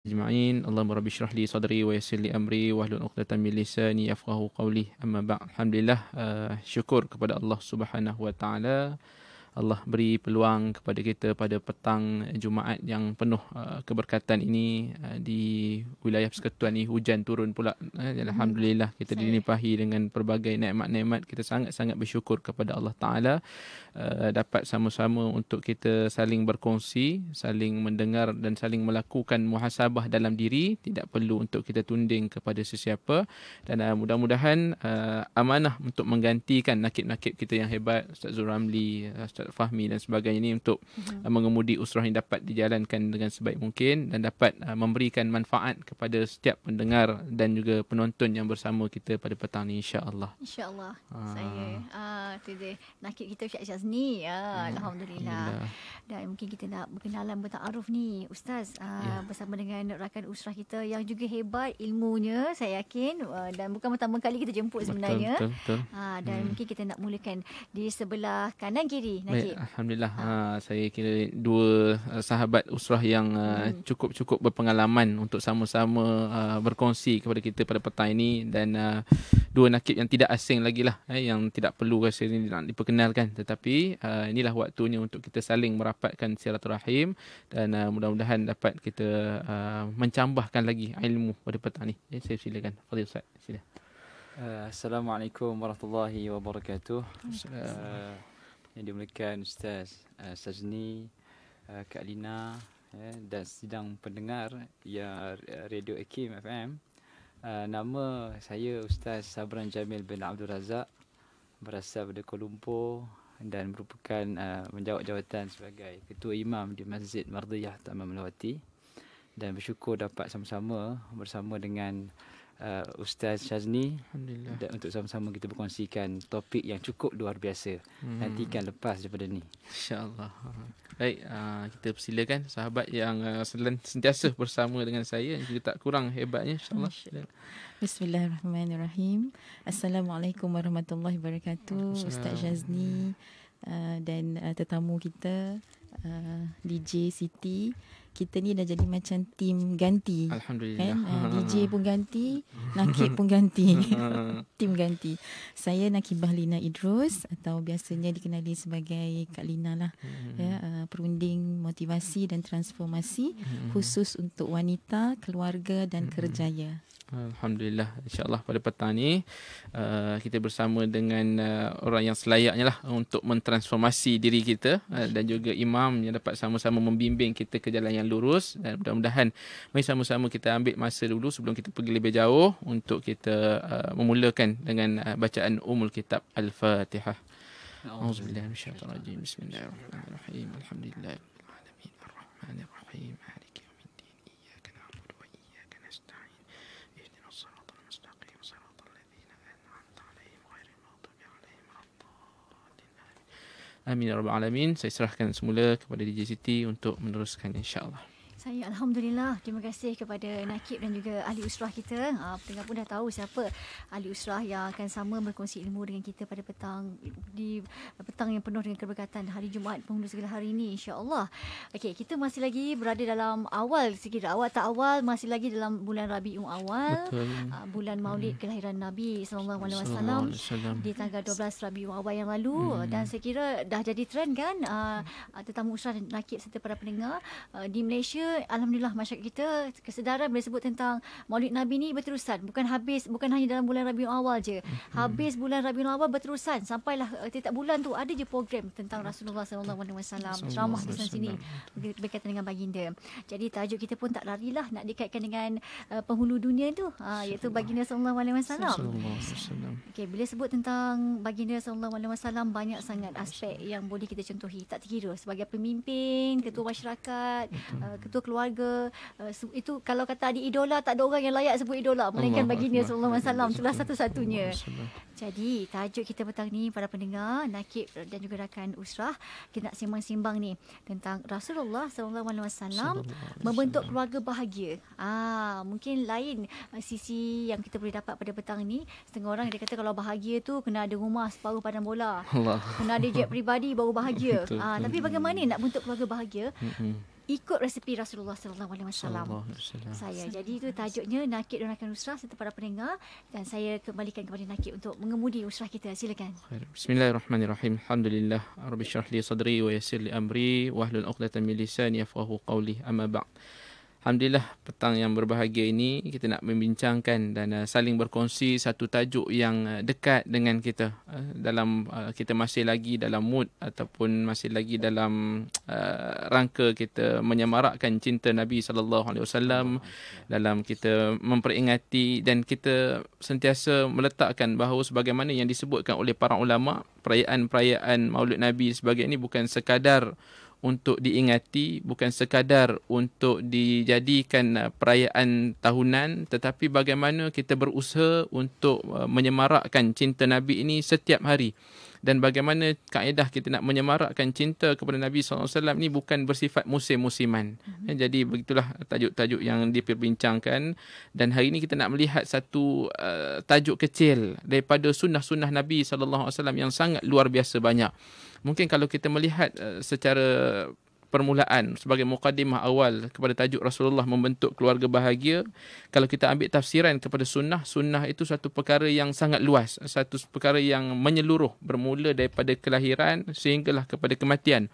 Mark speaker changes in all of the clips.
Speaker 1: ajma'in. Allah rabbi syrah li sadri wa yassir li amri wa hlul uqdatan min lisani yafqahu qawli. Amma ba'd. Alhamdulillah. Uh, syukur kepada Allah Subhanahu wa taala. Allah beri peluang kepada kita pada petang Jumaat yang penuh uh, keberkatan ini uh, di wilayah persekutuan ini hujan turun pula eh, mhm. alhamdulillah kita dilimpahi dengan pelbagai nikmat-nikmat kita sangat-sangat bersyukur kepada Allah Taala uh, dapat sama-sama untuk kita saling berkongsi saling mendengar dan saling melakukan muhasabah dalam diri tidak perlu untuk kita tunding kepada sesiapa dan mudah-mudahan amanah untuk menggantikan nakib-nakib kita yang hebat Ustaz Zuramli Ustaz Ustaz Fahmi dan sebagainya ini untuk mhm. uh, mengemudi usrah ini dapat dijalankan dengan sebaik mungkin dan dapat uh, memberikan manfaat kepada setiap pendengar dan juga penonton yang bersama kita pada petang ini
Speaker 2: insya-Allah. Insya-Allah. Ah. Saya ah uh, nakib kita Ustaz Syaz ni. Uh, ya, hmm. alhamdulillah. alhamdulillah. Dan mungkin kita nak berkenalan arif ni ustaz uh, ah, yeah. bersama dengan rakan usrah kita yang juga hebat ilmunya saya yakin uh, dan bukan pertama kali kita jemput sebenarnya. betul, betul. Uh, dan hmm. mungkin kita nak mulakan di sebelah kanan kiri Baik,
Speaker 1: Alhamdulillah ha. saya kira dua ah, sahabat usrah yang hmm. cukup-cukup berpengalaman untuk sama-sama uh, berkongsi kepada kita pada petang ini dan dua nakib yang tidak asing lagi lah eh, yang tidak perlu rasa ini nak diperkenalkan tetapi inilah waktunya untuk kita saling merapatkan silaturahim dan mudah-mudahan dapat kita mencambahkan lagi ilmu pada petang ini. Eh, saya silakan. Fadil Ustaz, sila.
Speaker 3: Eh, Assalamualaikum warahmatullahi wabarakatuh. Assalamualaikum. Uh, yang dimulakan Ustaz uh, eh, Sajni, uh, eh, Kak Lina ya, dan sidang pendengar ya, Radio Akim FM. Uh, nama saya Ustaz Sabran Jamil bin Abdul Razak berasal dari Kuala Lumpur dan merupakan uh, menjawab jawatan sebagai ketua imam di Masjid Mardiyah Taman Melawati dan bersyukur dapat sama-sama bersama dengan uh, Ustaz Shazni Alhamdulillah. untuk sama-sama kita berkongsikan topik yang cukup luar biasa. Hmm. Nantikan lepas daripada ni. InsyaAllah. Baik, uh, kita persilakan sahabat yang uh, sentiasa bersama dengan
Speaker 1: saya yang juga tak kurang hebatnya. InsyaAllah.
Speaker 4: Bismillahirrahmanirrahim. Assalamualaikum warahmatullahi wabarakatuh. Ustaz Shazni uh, dan uh, tetamu kita uh, DJ Siti kita ni dah jadi macam tim ganti. Alhamdulillah. Kan? Uh, ah, DJ pun ganti, Nakib pun ganti. tim ganti. Saya Nakibah Lina Idrus atau biasanya dikenali sebagai Kak Lina lah. Hmm. Ya, uh, perunding motivasi dan transformasi hmm. khusus untuk wanita, keluarga dan hmm. kerjaya.
Speaker 1: Alhamdulillah InsyaAllah pada petang ni uh, Kita bersama dengan uh, orang yang selayaknya lah Untuk mentransformasi diri kita uh, Dan juga imam yang dapat sama-sama membimbing kita ke jalan yang lurus Dan mudah-mudahan Mari sama-sama kita ambil masa dulu Sebelum kita pergi lebih jauh Untuk kita uh, memulakan dengan uh, bacaan umul kitab Al-Fatihah Alhamdulillah Bismillahirrahmanirrahim Alhamdulillah Alhamdulillah Alhamdulillah Amin ya rabbal alamin. Saya serahkan semula kepada DJ Siti untuk meneruskan insya-Allah.
Speaker 2: Saya Alhamdulillah Terima kasih kepada Nakib dan juga Ahli Usrah kita uh, Pendengar pun dah tahu siapa Ahli Usrah yang akan sama Berkongsi ilmu dengan kita pada petang Di petang yang penuh dengan keberkatan Hari Jumaat penghulu segala hari ini InsyaAllah Okey, kita masih lagi berada dalam awal Sekiranya awal tak awal Masih lagi dalam bulan Rabi'ung awal uh, Bulan hmm. maulid hmm. kelahiran Nabi Sallallahu Alaihi Wasallam Di tanggal 12 Rabi'ung awal yang lalu hmm. Dan sekiranya dah jadi trend kan uh, Tetamu Usrah Nakib serta para pendengar uh, Di Malaysia alhamdulillah masyarakat kita kesedaran bila sebut tentang Maulid Nabi ni berterusan bukan habis bukan hanya dalam bulan Rabiul Awal je hmm habis bulan Rabiul Awal berterusan sampailah uh, eh, tiap bulan tu ada je program tentang mhm. Rasulullah sallallahu alaihi wasallam ceramah di sini berkaitan dengan baginda jadi tajuk kita pun tak larilah nak dikaitkan dengan uh, penghulu dunia tu ha, iaitu baginda sallallahu alaihi wasallam okey bila sebut tentang baginda sallallahu alaihi wasallam banyak sangat aspek yang boleh kita contohi tak terkira sebagai pemimpin ketua masyarakat eh, ketua seluruh keluarga uh, itu kalau kata adik idola tak ada orang yang layak sebut idola melainkan baginda sallallahu alaihi wasallam itulah satu-satunya jadi tajuk kita petang ni para pendengar Nakib dan juga rakan Usrah kita nak sembang-sembang ni tentang Rasulullah sallallahu alaihi wasallam membentuk keluarga bahagia. Ah mungkin lain eh, sisi yang kita boleh dapat pada petang ni setengah orang dia kata kalau bahagia tu kena ada rumah separuh padang bola. Allah. Kena ada jet peribadi baru bahagia. Ah tapi bagaimana nak bentuk keluarga bahagia? ikut resepi Rasulullah sallallahu alaihi wasallam. Saya. Jadi itu tajuknya nakid dan akan usrah serta para pendengar dan saya kembalikan kepada nakid untuk mengemudi usrah kita. Silakan.
Speaker 1: Bismillahirrahmanirrahim. Alhamdulillah rabbi syrahli sadri wa yassirli amri wahlul 'uqdatam min lisani yafqahu qauli amma Alhamdulillah petang yang berbahagia ini kita nak membincangkan dan uh, saling berkongsi satu tajuk yang uh, dekat dengan kita uh, dalam uh, kita masih lagi dalam mood ataupun masih lagi dalam uh, rangka kita menyemarakkan cinta Nabi sallallahu alaihi wasallam dalam kita memperingati dan kita sentiasa meletakkan bahawa sebagaimana yang disebutkan oleh para ulama perayaan-perayaan Maulid Nabi sebagainya ini bukan sekadar untuk diingati bukan sekadar untuk dijadikan uh, perayaan tahunan tetapi bagaimana kita berusaha untuk uh, menyemarakkan cinta nabi ini setiap hari dan bagaimana kaedah kita nak menyemarakkan cinta kepada Nabi SAW ini bukan bersifat musim-musiman. Mhm. Eh, jadi begitulah tajuk-tajuk yang diperbincangkan. Dan hari ini kita nak melihat satu uh, tajuk kecil daripada sunnah-sunnah Nabi SAW yang sangat luar biasa banyak mungkin kalau kita melihat uh, secara permulaan sebagai mukadimah awal kepada tajuk Rasulullah membentuk keluarga bahagia kalau kita ambil tafsiran kepada sunnah sunnah itu satu perkara yang sangat luas satu perkara yang menyeluruh bermula daripada kelahiran sehinggalah kepada kematian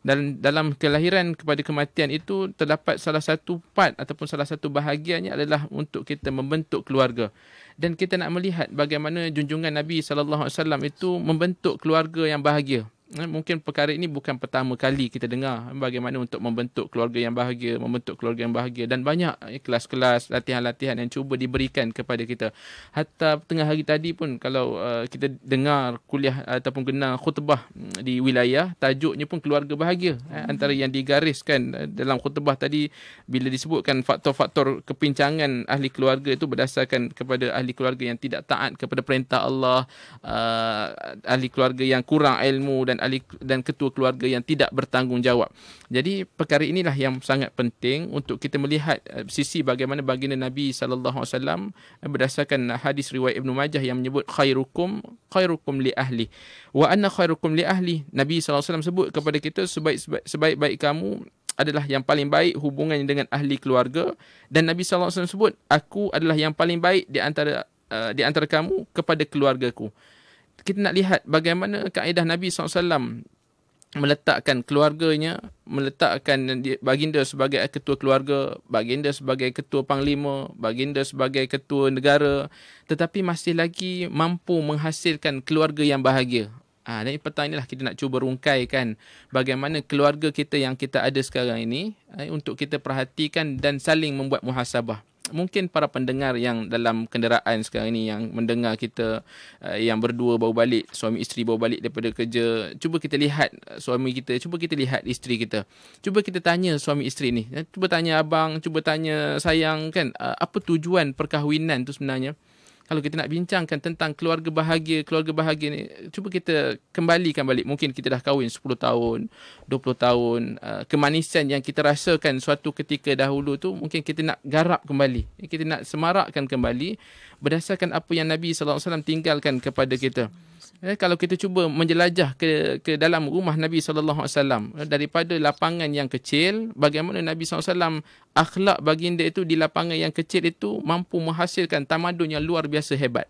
Speaker 1: dan dalam kelahiran kepada kematian itu terdapat salah satu part ataupun salah satu bahagiannya adalah untuk kita membentuk keluarga dan kita nak melihat bagaimana junjungan Nabi sallallahu alaihi wasallam itu membentuk keluarga yang bahagia Eh, mungkin perkara ini bukan pertama kali kita dengar eh, bagaimana untuk membentuk keluarga yang bahagia, membentuk keluarga yang bahagia dan banyak eh, kelas-kelas, latihan-latihan yang cuba diberikan kepada kita. Hatta tengah hari tadi pun kalau kita dengar kuliah ataupun genang khutbah mm, di wilayah, tajuknya pun keluarga bahagia. Hmm. Antara yang digariskan dalam khutbah tadi bila disebutkan faktor-faktor kepincangan ahli keluarga itu berdasarkan kepada ahli keluarga yang tidak taat kepada perintah Allah, ahli keluarga yang kurang ilmu dan ahli dan ketua keluarga yang tidak bertanggungjawab. Jadi perkara inilah yang sangat penting untuk kita melihat eh, sisi bagaimana baginda Nabi sallallahu alaihi wasallam eh, berdasarkan hadis riwayat Ibn Majah yang menyebut khairukum khairukum li ahli wa anna khairukum li ahli Nabi sallallahu alaihi wasallam sebut kepada kita sebaik sebaik-baik kamu adalah yang paling baik hubungannya dengan ahli keluarga dan Nabi sallallahu alaihi wasallam sebut aku adalah yang paling baik di antara uh, di antara kamu kepada keluargaku kita nak lihat bagaimana kaedah Nabi SAW meletakkan keluarganya, meletakkan baginda sebagai ketua keluarga, baginda sebagai ketua panglima, baginda sebagai ketua negara tetapi masih lagi mampu menghasilkan keluarga yang bahagia. Ah, ha, dan petang inilah kita nak cuba rungkaikan bagaimana keluarga kita yang kita ada sekarang ini eh, untuk kita perhatikan dan saling membuat muhasabah mungkin para pendengar yang dalam kenderaan sekarang ini yang mendengar kita uh, yang berdua baru balik suami isteri baru balik daripada kerja cuba kita lihat eh, suami kita cuba kita lihat isteri kita cuba kita tanya suami isteri ni eh, cuba tanya abang cuba tanya sayang kan uh, apa tujuan perkahwinan tu sebenarnya kalau kita nak bincangkan tentang keluarga bahagia, keluarga bahagia ni, cuba kita kembalikan balik. Mungkin kita dah kahwin 10 tahun, 20 tahun. Uh, kemanisan yang kita rasakan suatu ketika dahulu tu, mungkin kita nak garap kembali. Kita nak semarakkan kembali berdasarkan apa yang Nabi SAW tinggalkan kepada kita eh, kalau kita cuba menjelajah ke ke dalam rumah Nabi saw, eh, daripada lapangan yang kecil bagaimana Nabi saw akhlak baginda itu di lapangan yang kecil itu mampu menghasilkan tamadun yang luar biasa hebat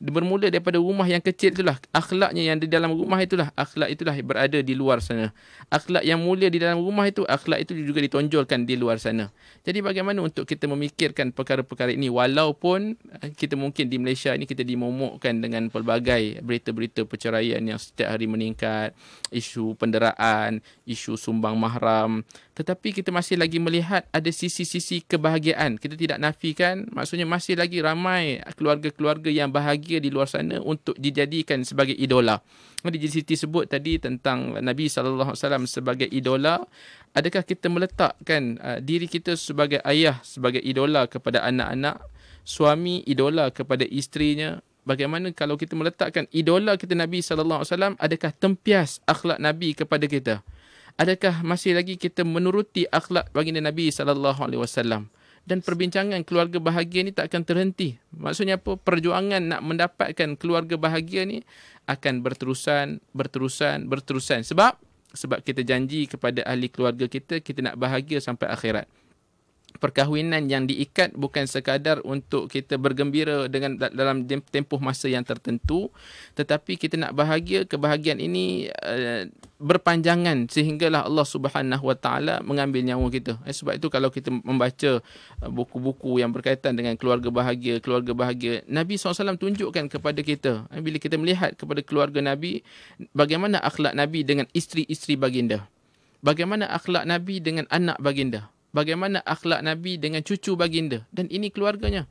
Speaker 1: bermula daripada rumah yang kecil itulah akhlaknya yang di dalam rumah itulah akhlak itulah berada di luar sana akhlak yang mulia di dalam rumah itu akhlak itu juga ditonjolkan di luar sana jadi bagaimana untuk kita memikirkan perkara-perkara ini walaupun eh, kita mungkin di Malaysia ini kita dimomokkan dengan pelbagai berita-berita perceraian yang setiap hari meningkat isu penderaan isu sumbang mahram tetapi kita masih lagi melihat ada sisi-sisi kebahagiaan. Kita tidak nafikan, maksudnya masih lagi ramai keluarga-keluarga yang bahagia di luar sana untuk dijadikan sebagai idola. Di Siti sebut tadi tentang Nabi sallallahu alaihi wasallam sebagai idola, adakah kita meletakkan uh, diri kita sebagai ayah sebagai idola kepada anak-anak, suami idola kepada isterinya? Bagaimana kalau kita meletakkan idola kita Nabi sallallahu alaihi wasallam, adakah tempias akhlak Nabi kepada kita? adakah masih lagi kita menuruti akhlak baginda Nabi sallallahu alaihi wasallam dan perbincangan keluarga bahagia ni tak akan terhenti maksudnya apa perjuangan nak mendapatkan keluarga bahagia ni akan berterusan berterusan berterusan sebab sebab kita janji kepada ahli keluarga kita kita nak bahagia sampai akhirat perkahwinan yang diikat bukan sekadar untuk kita bergembira dengan dalam tempoh masa yang tertentu tetapi kita nak bahagia kebahagiaan ini uh, berpanjangan sehinggalah Allah Subhanahu Wa Taala mengambil nyawa kita eh, sebab itu kalau kita membaca uh, buku-buku yang berkaitan dengan keluarga bahagia keluarga bahagia Nabi SAW tunjukkan kepada kita eh, bila kita melihat kepada keluarga Nabi bagaimana akhlak Nabi dengan isteri-isteri baginda Bagaimana akhlak Nabi dengan anak baginda? bagaimana akhlak Nabi dengan cucu baginda dan ini keluarganya.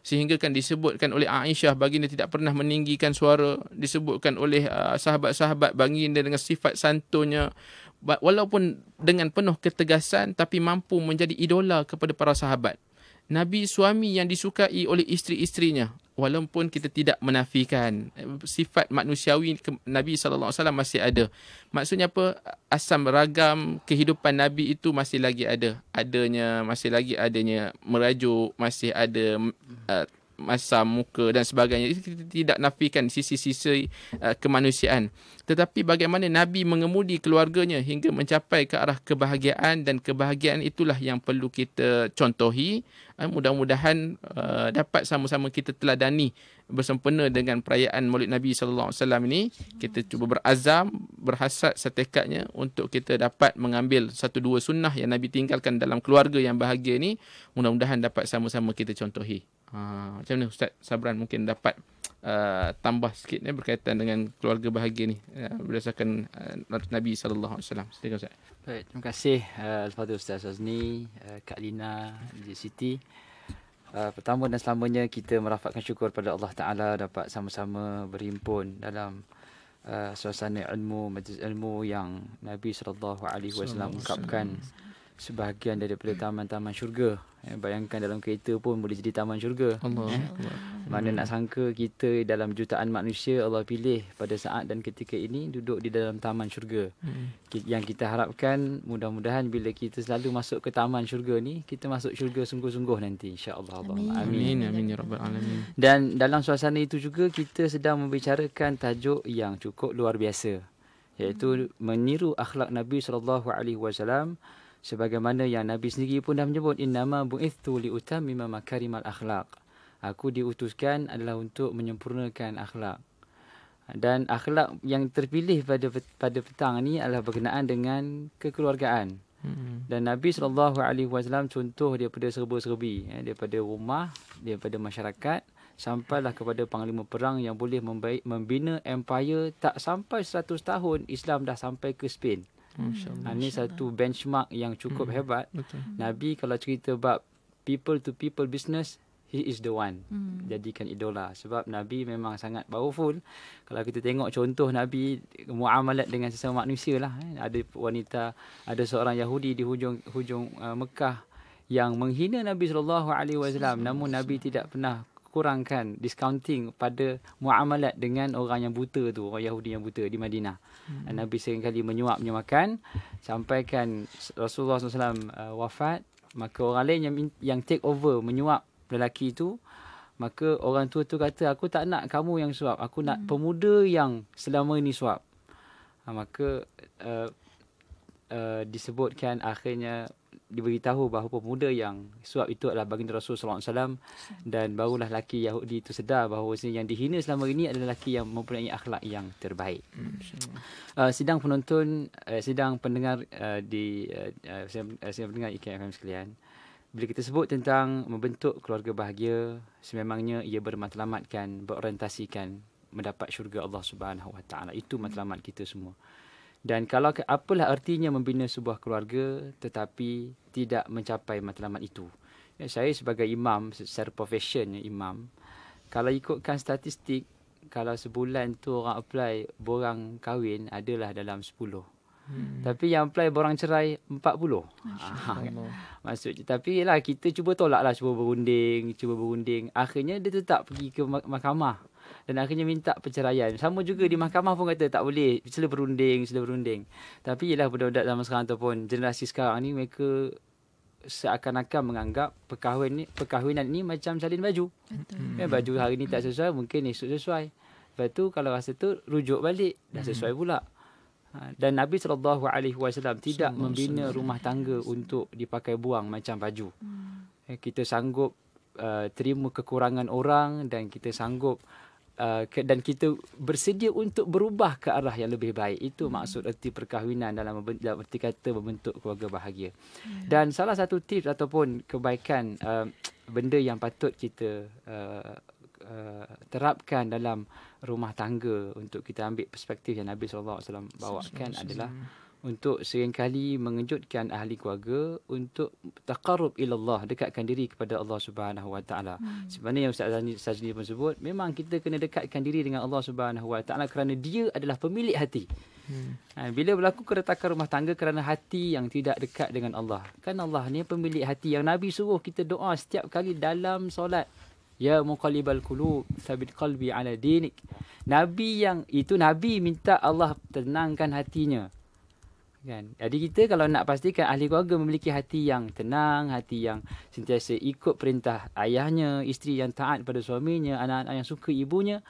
Speaker 1: Sehinggakan disebutkan oleh Aisyah baginda tidak pernah meninggikan suara, disebutkan oleh uh, sahabat-sahabat baginda dengan sifat santunya walaupun dengan penuh ketegasan tapi mampu menjadi idola kepada para sahabat. Nabi suami yang disukai oleh isteri-isterinya walaupun kita tidak menafikan eh, sifat manusiawi Nabi saw masih ada. Maksudnya apa? Asam ragam kehidupan Nabi itu masih lagi ada. Adanya masih lagi adanya merajuk, masih ada uh, masam muka dan sebagainya kita tidak nafikan sisi-sisi uh, kemanusiaan tetapi bagaimana nabi mengemudi keluarganya hingga mencapai ke arah kebahagiaan dan kebahagiaan itulah yang perlu kita contohi uh, mudah-mudahan uh, dapat sama-sama kita teladani bersempena dengan perayaan Maulid Nabi sallallahu alaihi wasallam ini kita cuba berazam berhasrat setekadnya untuk kita dapat mengambil satu dua sunnah yang Nabi tinggalkan dalam keluarga yang bahagia ini mudah-mudahan dapat sama-sama kita contohi Ah, macam mana Ustaz Sabran mungkin dapat uh, tambah sikit ya, berkaitan dengan keluarga bahagia ni uh, berdasarkan uh, Nabi saw. Silakan Ustaz. Baik, terima
Speaker 3: kasih kepada uh, Ustaz Azni, uh, Kak Lina, di Siti. Uh, pertama dan selamanya kita merafakkan syukur pada Allah Taala dapat sama-sama berimpun dalam uh, suasana ilmu majlis ilmu yang Nabi saw. ungkapkan. Salam sebahagian daripada taman-taman syurga. Eh, bayangkan dalam kereta pun boleh jadi taman syurga. Allah. Eh, Allah. Mana hmm. nak sangka kita dalam jutaan manusia Allah pilih pada saat dan ketika ini duduk di dalam taman syurga. Hmm. Yang kita harapkan mudah-mudahan bila kita selalu masuk ke taman syurga ni, kita masuk syurga sungguh-sungguh nanti insya-Allah. Amin. Amin. Amin ya rabbal alamin. Dan dalam suasana itu juga kita sedang membicarakan tajuk yang cukup luar biasa iaitu hmm. meniru akhlak Nabi sallallahu alaihi wasallam sebagaimana yang Nabi sendiri pun dah menyebut innama buithtu li utammima makarimal akhlaq. Aku diutuskan adalah untuk menyempurnakan akhlak. Dan akhlak yang terpilih pada pada petang ini adalah berkenaan dengan kekeluargaan. Hmm. Dan Nabi sallallahu alaihi wasallam contoh daripada serba-serbi ya, daripada rumah, daripada masyarakat sampailah kepada panglima perang yang boleh membina empire tak sampai 100 tahun Islam dah sampai ke Spain. InsyaAllah. Ah, ini satu benchmark yang cukup hmm. hebat. Betul. Nabi kalau cerita bab people to people business, he is the one. Hmm. Jadikan idola. Sebab Nabi memang sangat powerful. Kalau kita tengok contoh Nabi, muamalat dengan sesama manusia lah. Eh. Ada wanita, ada seorang Yahudi di hujung, hujung uh, Mekah yang menghina Nabi saw. namun Nabi tidak pernah kurangkan discounting pada muamalat dengan orang yang buta tu orang Yahudi yang buta di Madinah. Hmm. Nabi seringkali menyuap menyemakan sampaikan Rasulullah SAW uh, wafat maka orang lain yang yang take over menyuap lelaki itu maka orang tua tu kata aku tak nak kamu yang suap aku nak hmm. pemuda yang selama ini suap. Ha, maka uh, uh, disebutkan akhirnya diberitahu bahawa pemuda yang suap itu adalah baginda Rasul sallallahu alaihi wasallam dan barulah laki Yahudi itu sedar bahawa yang dihina selama ini adalah laki yang mempunyai akhlak yang terbaik. Hmm. Uh, sidang penonton, uh, sidang pendengar uh, di uh, uh sidang pendengar uh, IKFM sekalian. Bila kita sebut tentang membentuk keluarga bahagia, sememangnya ia bermatlamatkan berorientasikan mendapat syurga Allah Subhanahu Wa Taala. Itu matlamat kita semua. Dan kalau apalah artinya membina sebuah keluarga tetapi tidak mencapai matlamat itu. Ya, saya sebagai imam secara profesionnya imam. Kalau ikutkan statistik kalau sebulan tu orang apply borang kahwin adalah dalam 10. Hmm. Tapi yang apply borang cerai 40. Ah, Maksud tapi lah kita cuba tolaklah cuba berunding, cuba berunding. Akhirnya dia tetap pergi ke mahkamah dan akhirnya minta perceraian. Sama juga di mahkamah pun kata tak boleh sila berunding, sila berunding. Tapi ialah budak-budak zaman sekarang tu generasi sekarang ni mereka seakan-akan menganggap perkahwin ni, perkahwinan ni macam salin baju. Betul. Ya, baju hari ni tak sesuai, mungkin esok sesuai. Lepas tu kalau rasa tu rujuk balik dah hmm. sesuai pula. Ha, dan Nabi saw alaihi wasallam tidak membina rumah tangga untuk dipakai buang macam baju. Hmm. Eh, kita sanggup uh, terima kekurangan orang dan kita sanggup uh, dan kita bersedia untuk berubah ke arah yang lebih baik itu hmm. maksud erti perkahwinan dalam erti kata membentuk keluarga bahagia hmm. dan salah satu tips ataupun kebaikan uh, benda yang patut kita uh, uh terapkan dalam rumah tangga untuk kita ambil perspektif yang Nabi SAW bawakan adalah untuk kali mengejutkan ahli keluarga untuk taqarrub ila Allah dekatkan diri kepada Allah Subhanahu Wa Taala. Hmm. Sebenarnya yang Ustaz Sajni pun sebut memang kita kena dekatkan diri dengan Allah Subhanahu Wa Taala kerana dia adalah pemilik hati. Hmm. Ha, bila berlaku keretakan rumah tangga kerana hati yang tidak dekat dengan Allah. Kan Allah ni pemilik hati yang Nabi suruh kita doa setiap kali dalam solat. Ya muqallibal qulub thabit qalbi ala dinik. Nabi yang itu Nabi minta Allah tenangkan hatinya kan jadi kita kalau nak pastikan ahli keluarga memiliki hati yang tenang hati yang sentiasa ikut perintah ayahnya isteri yang taat pada suaminya anak-anak yang suka ibunya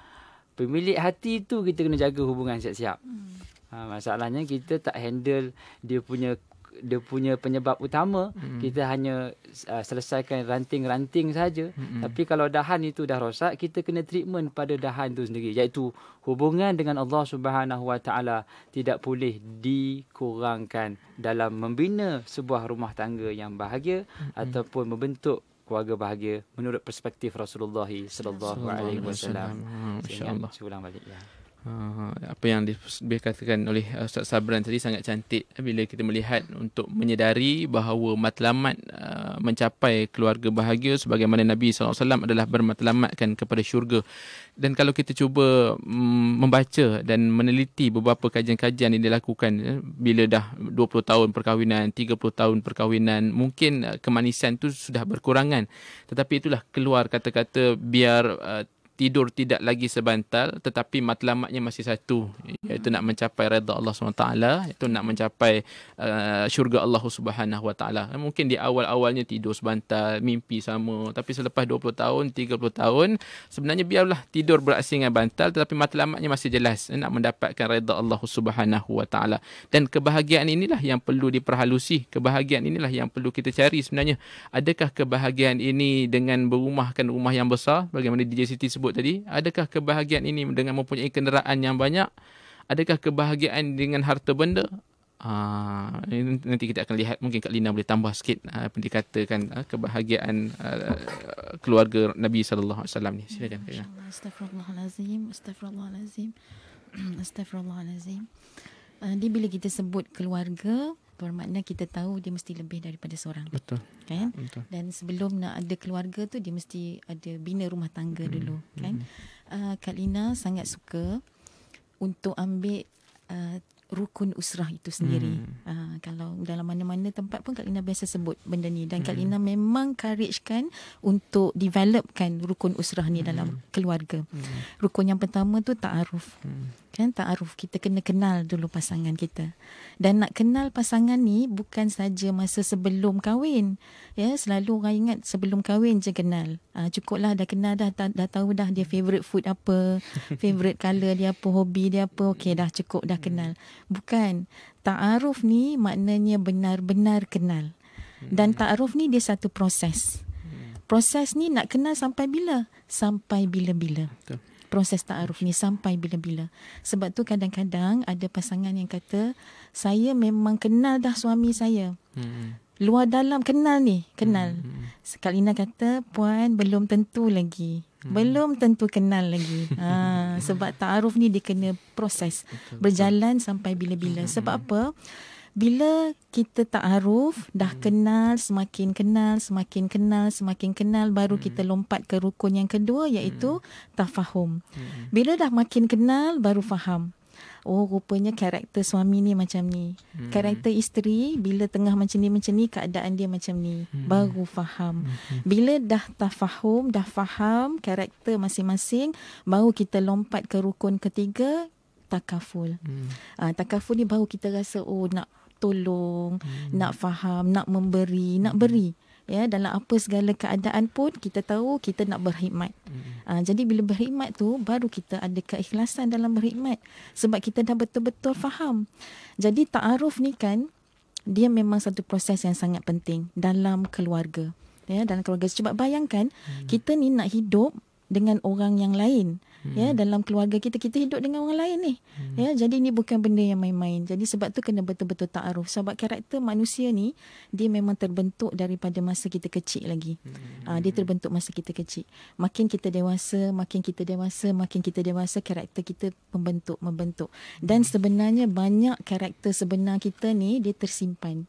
Speaker 3: pemilik hati itu kita kena jaga hubungan siap-siap hmm. ha, masalahnya kita tak handle dia punya dia punya penyebab utama mm kita hanya uh, selesaikan ranting-ranting saja mm-hmm. tapi kalau dahan itu dah rosak kita kena treatment pada dahan itu sendiri iaitu hubungan dengan Allah Subhanahu Wa Taala tidak boleh dikurangkan dalam membina sebuah rumah tangga yang bahagia mm-hmm. ataupun membentuk keluarga bahagia menurut perspektif Rasulullah sallallahu alaihi wasallam hmm, insyaallah ulang balik ya
Speaker 1: Uh, apa yang dikatakan oleh uh, Ustaz Sabran tadi sangat cantik bila kita melihat untuk menyedari bahawa matlamat uh, mencapai keluarga bahagia sebagaimana Nabi SAW adalah bermatlamatkan kepada syurga. Dan kalau kita cuba um, membaca dan meneliti beberapa kajian-kajian yang dilakukan uh, bila dah 20 tahun perkahwinan, 30 tahun perkahwinan, mungkin uh, kemanisan tu sudah berkurangan. Tetapi itulah keluar kata-kata biar uh, tidur tidak lagi sebantal tetapi matlamatnya masih satu iaitu nak mencapai redha Allah SWT iaitu nak mencapai uh, syurga Allah Subhanahu Wa Taala. mungkin di awal-awalnya tidur sebantal mimpi sama tapi selepas 20 tahun 30 tahun sebenarnya biarlah tidur beraksi bantal tetapi matlamatnya masih jelas nak mendapatkan redha Allah Subhanahu Wa Taala. dan kebahagiaan inilah yang perlu diperhalusi kebahagiaan inilah yang perlu kita cari sebenarnya adakah kebahagiaan ini dengan berumahkan rumah yang besar bagaimana DJ Siti sebut sebut tadi, adakah kebahagiaan ini dengan mempunyai kenderaan yang banyak? Adakah kebahagiaan dengan harta benda? Uh, nanti kita akan lihat mungkin Kak Lina boleh tambah sikit ah, apa ah, kebahagiaan uh, keluarga Nabi sallallahu alaihi wasallam ni. Silakan Kak Lina.
Speaker 4: Astagfirullahalazim, astagfirullahalazim. Astagfirullahalazim. Uh, di bila kita sebut keluarga, bermakna kita tahu dia mesti lebih daripada seorang. Betul. Kan? Betul. Dan sebelum nak ada keluarga tu dia mesti ada bina rumah tangga hmm dulu, hmm. kan? Mm-hmm. Uh, ah, Kak Lina sangat suka untuk ambil uh, rukun usrah itu sendiri. Hmm. Uh, kalau dalam mana-mana tempat pun Kak Lina biasa sebut benda ni dan hmm. Kak Lina memang courage untuk developkan rukun usrah ni hmm. dalam keluarga. Hmm. Rukun yang pertama tu ta'aruf. Hmm kan takaruf kita kena kenal dulu pasangan kita dan nak kenal pasangan ni bukan saja masa sebelum kahwin ya selalu orang ingat sebelum kahwin je kenal ah ha, cukuplah dah kenal dah dah, dah tahu dah dia favorite food apa favorite color dia apa hobi dia apa okey dah cukup dah kenal bukan takaruf ni maknanya benar-benar kenal dan hmm. takaruf ni dia satu proses hmm. proses ni nak kenal sampai bila sampai bila-bila betul proses ta'aruf ni sampai bila-bila. Sebab tu kadang-kadang ada pasangan yang kata, saya memang kenal dah suami saya. Hmm. Luar dalam kenal ni, kenal. Sekalina kata puan belum tentu lagi. Mm. Belum tentu kenal lagi. Ha sebab taaruf ni dia kena proses. Berjalan sampai bila-bila. Sebab apa? bila kita tak aruf dah hmm. kenal semakin kenal semakin kenal semakin kenal baru hmm. kita lompat ke rukun yang kedua iaitu hmm. faham. hmm. bila dah makin kenal baru faham Oh rupanya karakter suami ni macam ni. Hmm. Karakter isteri bila tengah macam ni macam ni keadaan dia macam ni. Hmm. Baru faham. Hmm. Bila dah tak faham, dah faham karakter masing-masing, baru kita lompat ke rukun ketiga, takaful. Hmm. Uh, takaful ni baru kita rasa oh nak tolong, hmm. nak faham, nak memberi, nak hmm. beri. Ya, dalam apa segala keadaan pun kita tahu kita nak berkhidmat. Hmm. Ha, jadi bila berkhidmat tu baru kita ada keikhlasan dalam berkhidmat sebab kita dah betul-betul faham. Jadi taaruf ni kan dia memang satu proses yang sangat penting dalam keluarga. Ya, dalam keluarga. Cuba bayangkan hmm. kita ni nak hidup dengan orang yang lain ya, hmm. ya dalam keluarga kita kita hidup dengan orang lain ni hmm. ya jadi ini bukan benda yang main-main jadi sebab tu kena betul-betul taaruf sebab karakter manusia ni dia memang terbentuk daripada masa kita kecil lagi hmm. ha, dia terbentuk masa kita kecil makin kita dewasa makin kita dewasa makin kita dewasa karakter kita membentuk membentuk dan hmm. sebenarnya banyak karakter sebenar kita ni dia tersimpan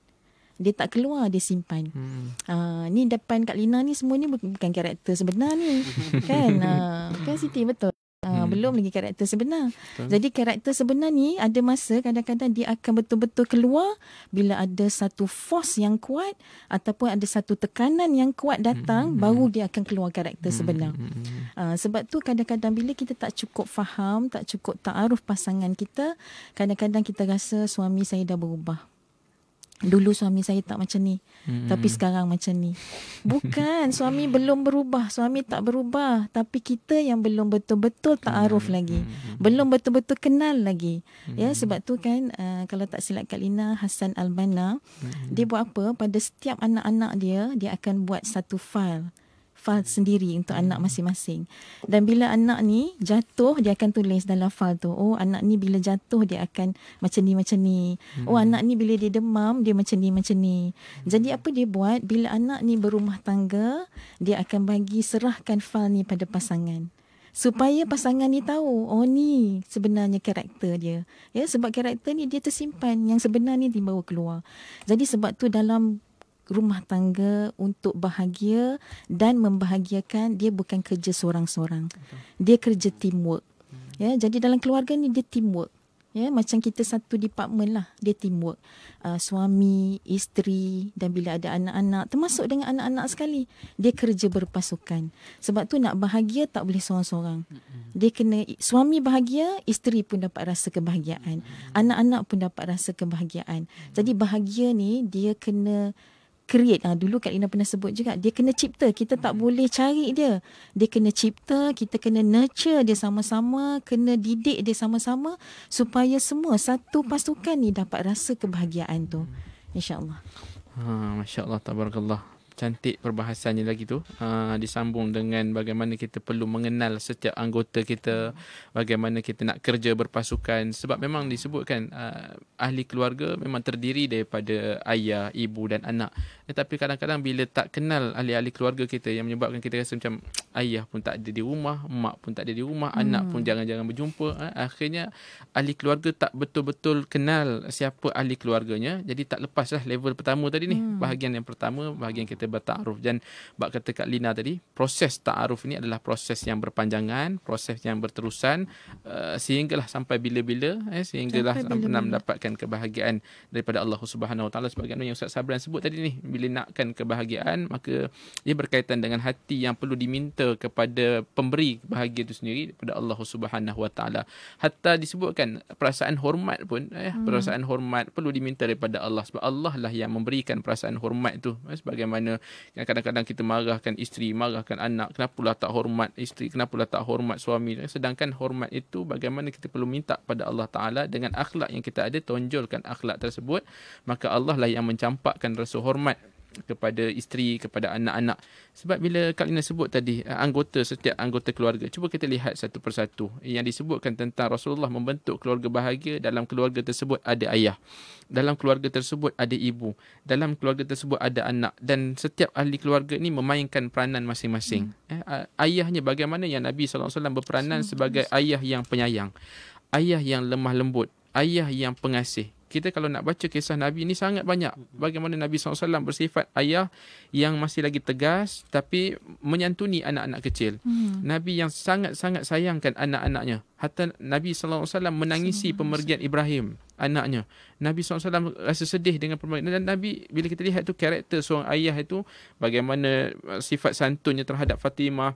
Speaker 4: dia tak keluar dia simpan. Hmm. Uh, ni depan Kak Lina ni semua ni bukan karakter sebenar ni. kan? Uh, kan Siti betul. Uh, hmm. belum lagi karakter sebenar. Betul. Jadi karakter sebenar ni ada masa kadang-kadang dia akan betul-betul keluar bila ada satu force yang kuat ataupun ada satu tekanan yang kuat datang hmm. baru dia akan keluar karakter hmm. sebenar. Hmm. Hmm. Uh, sebab tu kadang-kadang bila kita tak cukup faham, tak cukup taaruf pasangan kita, kadang-kadang kita rasa suami saya dah berubah. Dulu suami saya tak macam ni. hmm Tapi sekarang macam ni. Bukan. Suami belum berubah. Suami tak berubah. Tapi kita yang belum betul-betul tak aruf hmm lagi. Belum betul-betul kenal lagi. hmm Ya sebab tu kan uh, kalau tak silap Kak Lina Hassan Albana. hmm Dia buat apa? Pada setiap anak-anak dia, dia akan buat satu file file sendiri untuk anak masing-masing. Dan bila anak ni jatuh, dia akan tulis dalam file tu. Oh, anak ni bila jatuh, dia akan macam ni, macam ni. Oh, hmm. anak ni bila dia demam, dia macam ni, macam ni. Jadi, hmm. apa dia buat? Bila anak ni berumah tangga, dia akan bagi serahkan file ni pada pasangan. Supaya pasangan ni tahu, oh ni sebenarnya karakter dia. Ya, sebab karakter ni dia tersimpan, yang sebenarnya ni dibawa keluar. Jadi, sebab tu dalam rumah tangga untuk bahagia dan membahagiakan dia bukan kerja seorang-seorang. Dia kerja teamwork. Ya, jadi dalam keluarga ni dia teamwork. Ya, macam kita satu department lah, dia teamwork. Uh, suami, isteri dan bila ada anak-anak, termasuk dengan anak-anak sekali, dia kerja berpasukan. Sebab tu nak bahagia tak boleh seorang-seorang. Dia kena suami bahagia, isteri pun dapat rasa kebahagiaan. Anak-anak pun dapat rasa kebahagiaan. Jadi bahagia ni dia kena create. Ha, dulu Kak Lina pernah sebut juga, dia kena cipta. Kita tak hmm. boleh cari dia. Dia kena cipta, kita kena nurture dia sama-sama, kena didik dia sama-sama supaya semua satu pasukan ni dapat rasa kebahagiaan tu. Hmm. InsyaAllah.
Speaker 1: Ha, Masya Allah, tabarakallah. Cantik perbahasannya lagi tu. Ha, disambung dengan bagaimana kita perlu mengenal setiap anggota kita. Bagaimana kita nak kerja berpasukan. Sebab memang disebutkan uh, ahli keluarga memang terdiri daripada ayah, ibu dan anak tetapi eh, kadang-kadang bila tak kenal ahli-ahli keluarga kita yang menyebabkan kita rasa macam ayah pun tak ada di rumah, mak pun tak ada di rumah, hmm. anak pun hmm. jangan-jangan berjumpa, eh, akhirnya ahli keluarga tak betul-betul kenal siapa ahli keluarganya. Jadi tak lepaslah level pertama tadi ni. Hmm. Bahagian yang pertama, bahagian kita bertakaruf dan bab kata Kak Lina tadi, proses takaruf ini adalah proses yang berpanjangan, proses yang berterusan uh, sehinggalah sampai bila-bila eh sehinggalah sampai bila-bila. pernah mendapatkan kebahagiaan daripada Allah Subhanahu Wa sebagaimana yang Ustaz Sabran sebut tadi ni nakkan kebahagiaan maka dia berkaitan dengan hati yang perlu diminta kepada pemberi kebahagiaan itu sendiri kepada Allah Subhanahu Wa Taala hatta disebutkan perasaan hormat pun eh hmm. perasaan hormat perlu diminta daripada Allah sebab Allah lah yang memberikan perasaan hormat itu eh, sebagaimana kadang-kadang kita marahkan isteri marahkan anak Kenapa kenapalah tak hormat isteri kenapalah tak hormat suami eh, sedangkan hormat itu bagaimana kita perlu minta pada Allah Taala dengan akhlak yang kita ada tonjolkan akhlak tersebut maka Allah lah yang mencampakkan rasa hormat kepada isteri, kepada anak-anak. Sebab bila Kak Lina sebut tadi, eh, anggota, setiap anggota keluarga. Cuba kita lihat satu persatu. Yang disebutkan tentang Rasulullah membentuk keluarga bahagia, dalam keluarga tersebut ada ayah. Dalam keluarga tersebut ada ibu. Dalam keluarga tersebut ada anak. Dan setiap ahli keluarga ini memainkan peranan masing-masing. Hmm. Eh, ayahnya bagaimana yang Nabi SAW berperanan sebagai ayah yang penyayang. Ayah yang lemah lembut. Ayah yang pengasih kita kalau nak baca kisah Nabi ini sangat banyak bagaimana Nabi SAW bersifat ayah yang masih lagi tegas tapi menyantuni anak-anak kecil. Hmm. Nabi yang sangat-sangat sayangkan anak-anaknya. Hatta Nabi SAW menangisi pemergian Ibrahim, anaknya. Nabi SAW rasa sedih dengan pemergian. Dan Nabi, bila kita lihat tu karakter seorang ayah itu, bagaimana sifat santunnya terhadap Fatimah,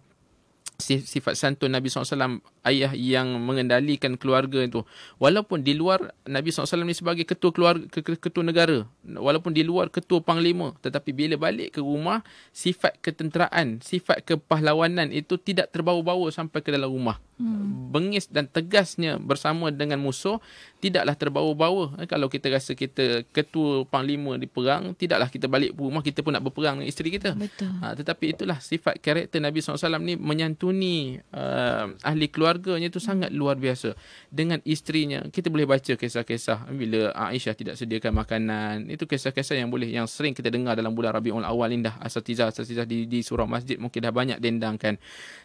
Speaker 1: sifat santun Nabi SAW ayah yang mengendalikan keluarga itu. Walaupun di luar Nabi SAW ni sebagai ketua keluarga, ketua negara. Walaupun di luar ketua panglima. Tetapi bila balik ke rumah, sifat ketenteraan, sifat kepahlawanan itu tidak terbawa-bawa sampai ke dalam rumah. Hmm. Bengis dan tegasnya bersama dengan musuh tidaklah terbawa-bawa. Eh, kalau kita rasa kita ketua panglima di perang, tidaklah kita balik ke rumah, kita pun nak berperang dengan isteri kita. Betul. Ha, tetapi itulah sifat karakter Nabi SAW ni menyantuni uh, ahli keluarga keluarganya itu sangat luar biasa. Dengan isterinya, kita boleh baca kisah-kisah bila Aisyah tidak sediakan makanan. Itu kisah-kisah yang boleh yang sering kita dengar dalam bulan Rabiul Awal ini dah asatizah-asatizah di, di surau masjid mungkin dah banyak dendangkan.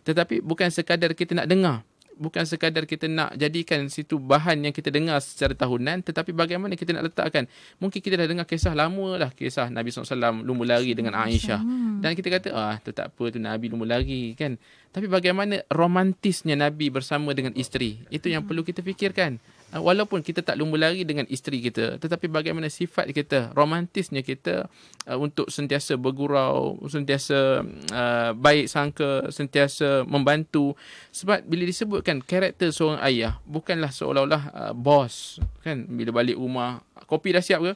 Speaker 1: Tetapi bukan sekadar kita nak dengar bukan sekadar kita nak jadikan situ bahan yang kita dengar secara tahunan tetapi bagaimana kita nak letakkan mungkin kita dah dengar kisah lama lah kisah Nabi SAW lumbu lari dengan Aisyah dan kita kata ah tu tak apa tu Nabi lumbu lari kan tapi bagaimana romantisnya Nabi bersama dengan isteri itu yang hmm. perlu kita fikirkan Ah, walaupun kita tak lumba lari dengan isteri kita tetapi bagaimana sifat kita romantisnya kita uh, untuk sentiasa bergurau sentiasa uh, baik sangka sentiasa membantu sebab bila disebutkan karakter seorang ayah bukanlah seolah-olah uh, bos kan bila balik rumah kopi dah siap ke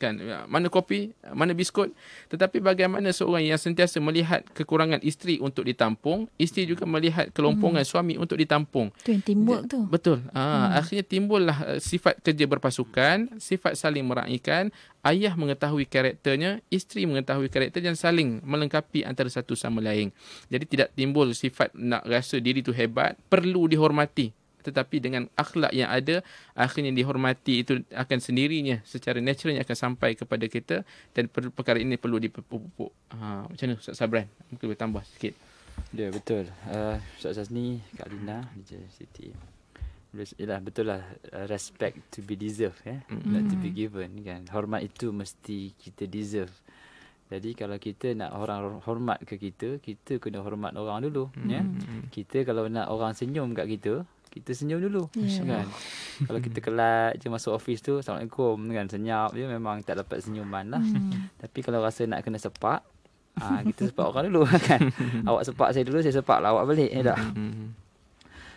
Speaker 1: kan mana kopi mana biskut tetapi bagaimana seorang yang sentiasa melihat kekurangan isteri untuk ditampung isteri juga melihat kelompongan hmm. suami untuk ditampung
Speaker 4: tu yang timbul tu betul
Speaker 1: ha, hmm. akhirnya timbullah eh, sifat kerja berpasukan sifat saling meraihkan ayah mengetahui karakternya isteri mengetahui karakter dan saling melengkapi antara satu sama lain jadi tidak timbul sifat nak rasa diri tu hebat perlu dihormati tetapi dengan akhlak yang ada akhirnya dihormati itu akan sendirinya secara naturalnya akan sampai kepada kita dan per- perkara ini perlu dipupuk. Ha macam mana Ustaz Sabran? Mungkin boleh tambah sikit.
Speaker 3: Ya yeah, betul. Uh, Ustaz Sazni, Kak Lina, DJ Siti. Yalah, betul lah respect to be deserved eh? mm. not to be given kan hormat itu mesti kita deserve jadi kalau kita nak orang hormat ke kita kita kena hormat orang dulu ya. mm. yeah? kita kalau nak orang senyum kat kita kita senyum dulu yeah. kan kalau kita kelat je masuk office tu assalamualaikum kan senyap je memang tak dapat senyuman lah hmm. tapi kalau rasa nak kena sepak ah kita sepak orang dulu kan awak sepak saya dulu saya sepak lah awak balik ya tak hmm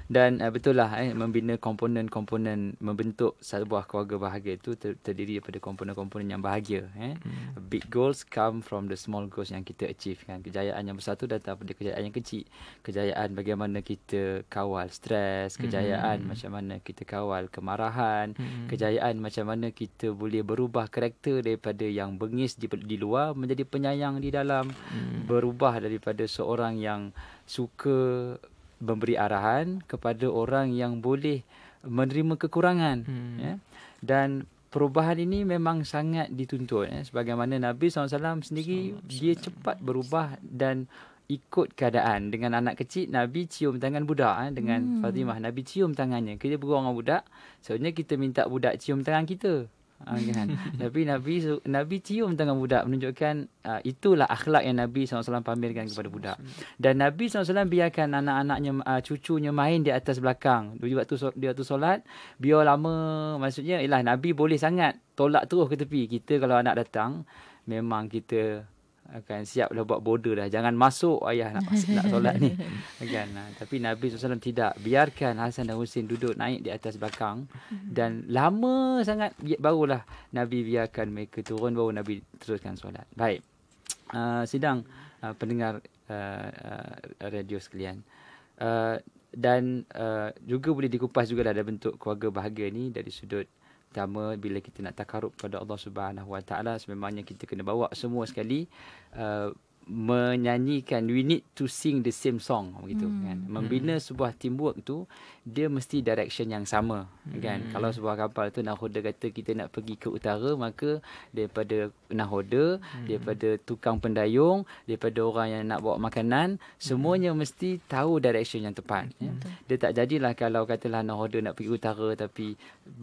Speaker 3: dan uh, betul lah eh membina komponen-komponen membentuk sebuah keluarga bahagia itu ter- terdiri daripada komponen-komponen yang bahagia eh hmm. big goals come from the small goals yang kita achieve kan kejayaan yang besar tu datang daripada kejayaan yang kecil kejayaan bagaimana kita kawal stres hmm. kejayaan hmm. macam mana kita kawal kemarahan hmm. kejayaan macam mana kita boleh berubah karakter daripada yang bengis di, di luar menjadi penyayang di dalam hmm. berubah daripada seorang yang suka memberi arahan kepada orang yang boleh menerima kekurangan hmm. ya dan perubahan ini memang sangat dituntut ya sebagaimana Nabi SAW sendiri salam, salam. dia cepat berubah dan ikut keadaan dengan anak kecil Nabi cium tangan budak eh, dengan hmm. Fatimah Nabi cium tangannya kita berbual dengan budak sebenarnya kita minta budak cium tangan kita Ah, kan? Tapi Nabi Nabi cium tangan budak menunjukkan uh, itulah akhlak yang Nabi SAW pamerkan kepada budak. Dan Nabi SAW biarkan anak-anaknya, uh, cucunya main di atas belakang. Dia waktu, di waktu solat, biar lama. Maksudnya, ialah Nabi boleh sangat tolak terus ke tepi. Kita kalau anak datang, memang kita kan siap dah buat border dah jangan masuk ayah nak masuk nak solat ni kan ha, tapi Nabi SAW tidak biarkan Hasan dan Husin duduk naik di atas belakang hmm. dan lama sangat ya, barulah Nabi biarkan mereka turun baru Nabi teruskan solat baik uh, sidang uh, pendengar uh, uh, radio sekalian uh, dan uh, juga boleh dikupas juga lah ada bentuk keluarga bahagia ni dari sudut uh, pertama bila kita nak takarub kepada Allah Subhanahu Wa Taala sememangnya kita kena bawa semua sekali uh, menyanyikan we need to sing the same song begitu hmm. kan hmm. membina hmm. sebuah teamwork tu dia mesti direction yang sama kan. hmm. kan kalau sebuah kapal tu nak nahoda kata kita nak pergi ke utara maka daripada nahoda hmm. daripada tukang pendayung daripada orang yang nak bawa makanan hmm. semuanya hmm. mesti tahu direction yang tepat hmm. ya? dia tak jadilah kalau katalah nahoda nak pergi utara tapi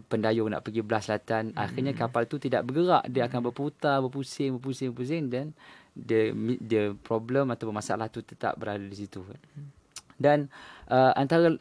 Speaker 3: pendayung nak pergi belah selatan hmm. akhirnya kapal tu tidak bergerak dia akan berputar berpusing berpusing berpusing dan dia dia problem atau masalah tu tetap berada di situ. Kan. Dan uh, antara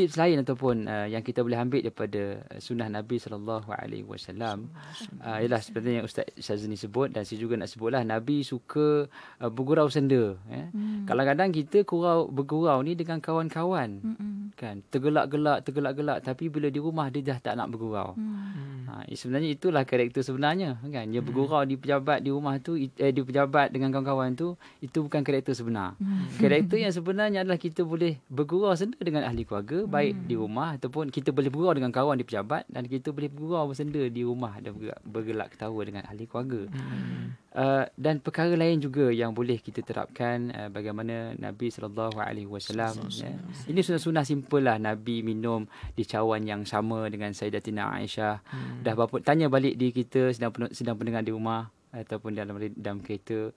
Speaker 3: tips lain ataupun uh, yang kita boleh ambil daripada uh, sunnah Nabi saw, alaihi wasallam uh, ialah seperti yang Ustaz Syazni sebut dan saya juga nak sebutlah Nabi suka uh, bergurau senda Eh. Hmm. Kadang-kadang kita kurau bergurau ni dengan kawan-kawan. Hmm. Kan? Tergelak-gelak, tergelak-gelak tapi bila di rumah dia dah tak nak bergurau. Hmm. hmm. Ha, sebenarnya itulah karakter sebenarnya kan. Dia hmm. di pejabat di rumah tu eh, di pejabat dengan kawan-kawan tu itu bukan karakter sebenar. Hmm. Karakter yang sebenarnya adalah kita boleh bergurau senda dengan ahli keluarga baik hmm. di rumah ataupun kita boleh bergurau dengan kawan di pejabat dan kita boleh bergurau bersenda di rumah dan bergelak ketawa dengan ahli keluarga. Hmm. Uh, dan perkara lain juga yang boleh kita terapkan uh, bagaimana Nabi saw alaihi ya. ini sunnah sunnah simple lah Nabi minum di cawan yang sama dengan Sayyidatina Aisyah. Hmm. Dah berapa tanya balik di kita sedang sedang pendengar di rumah ataupun dalam dalam kereta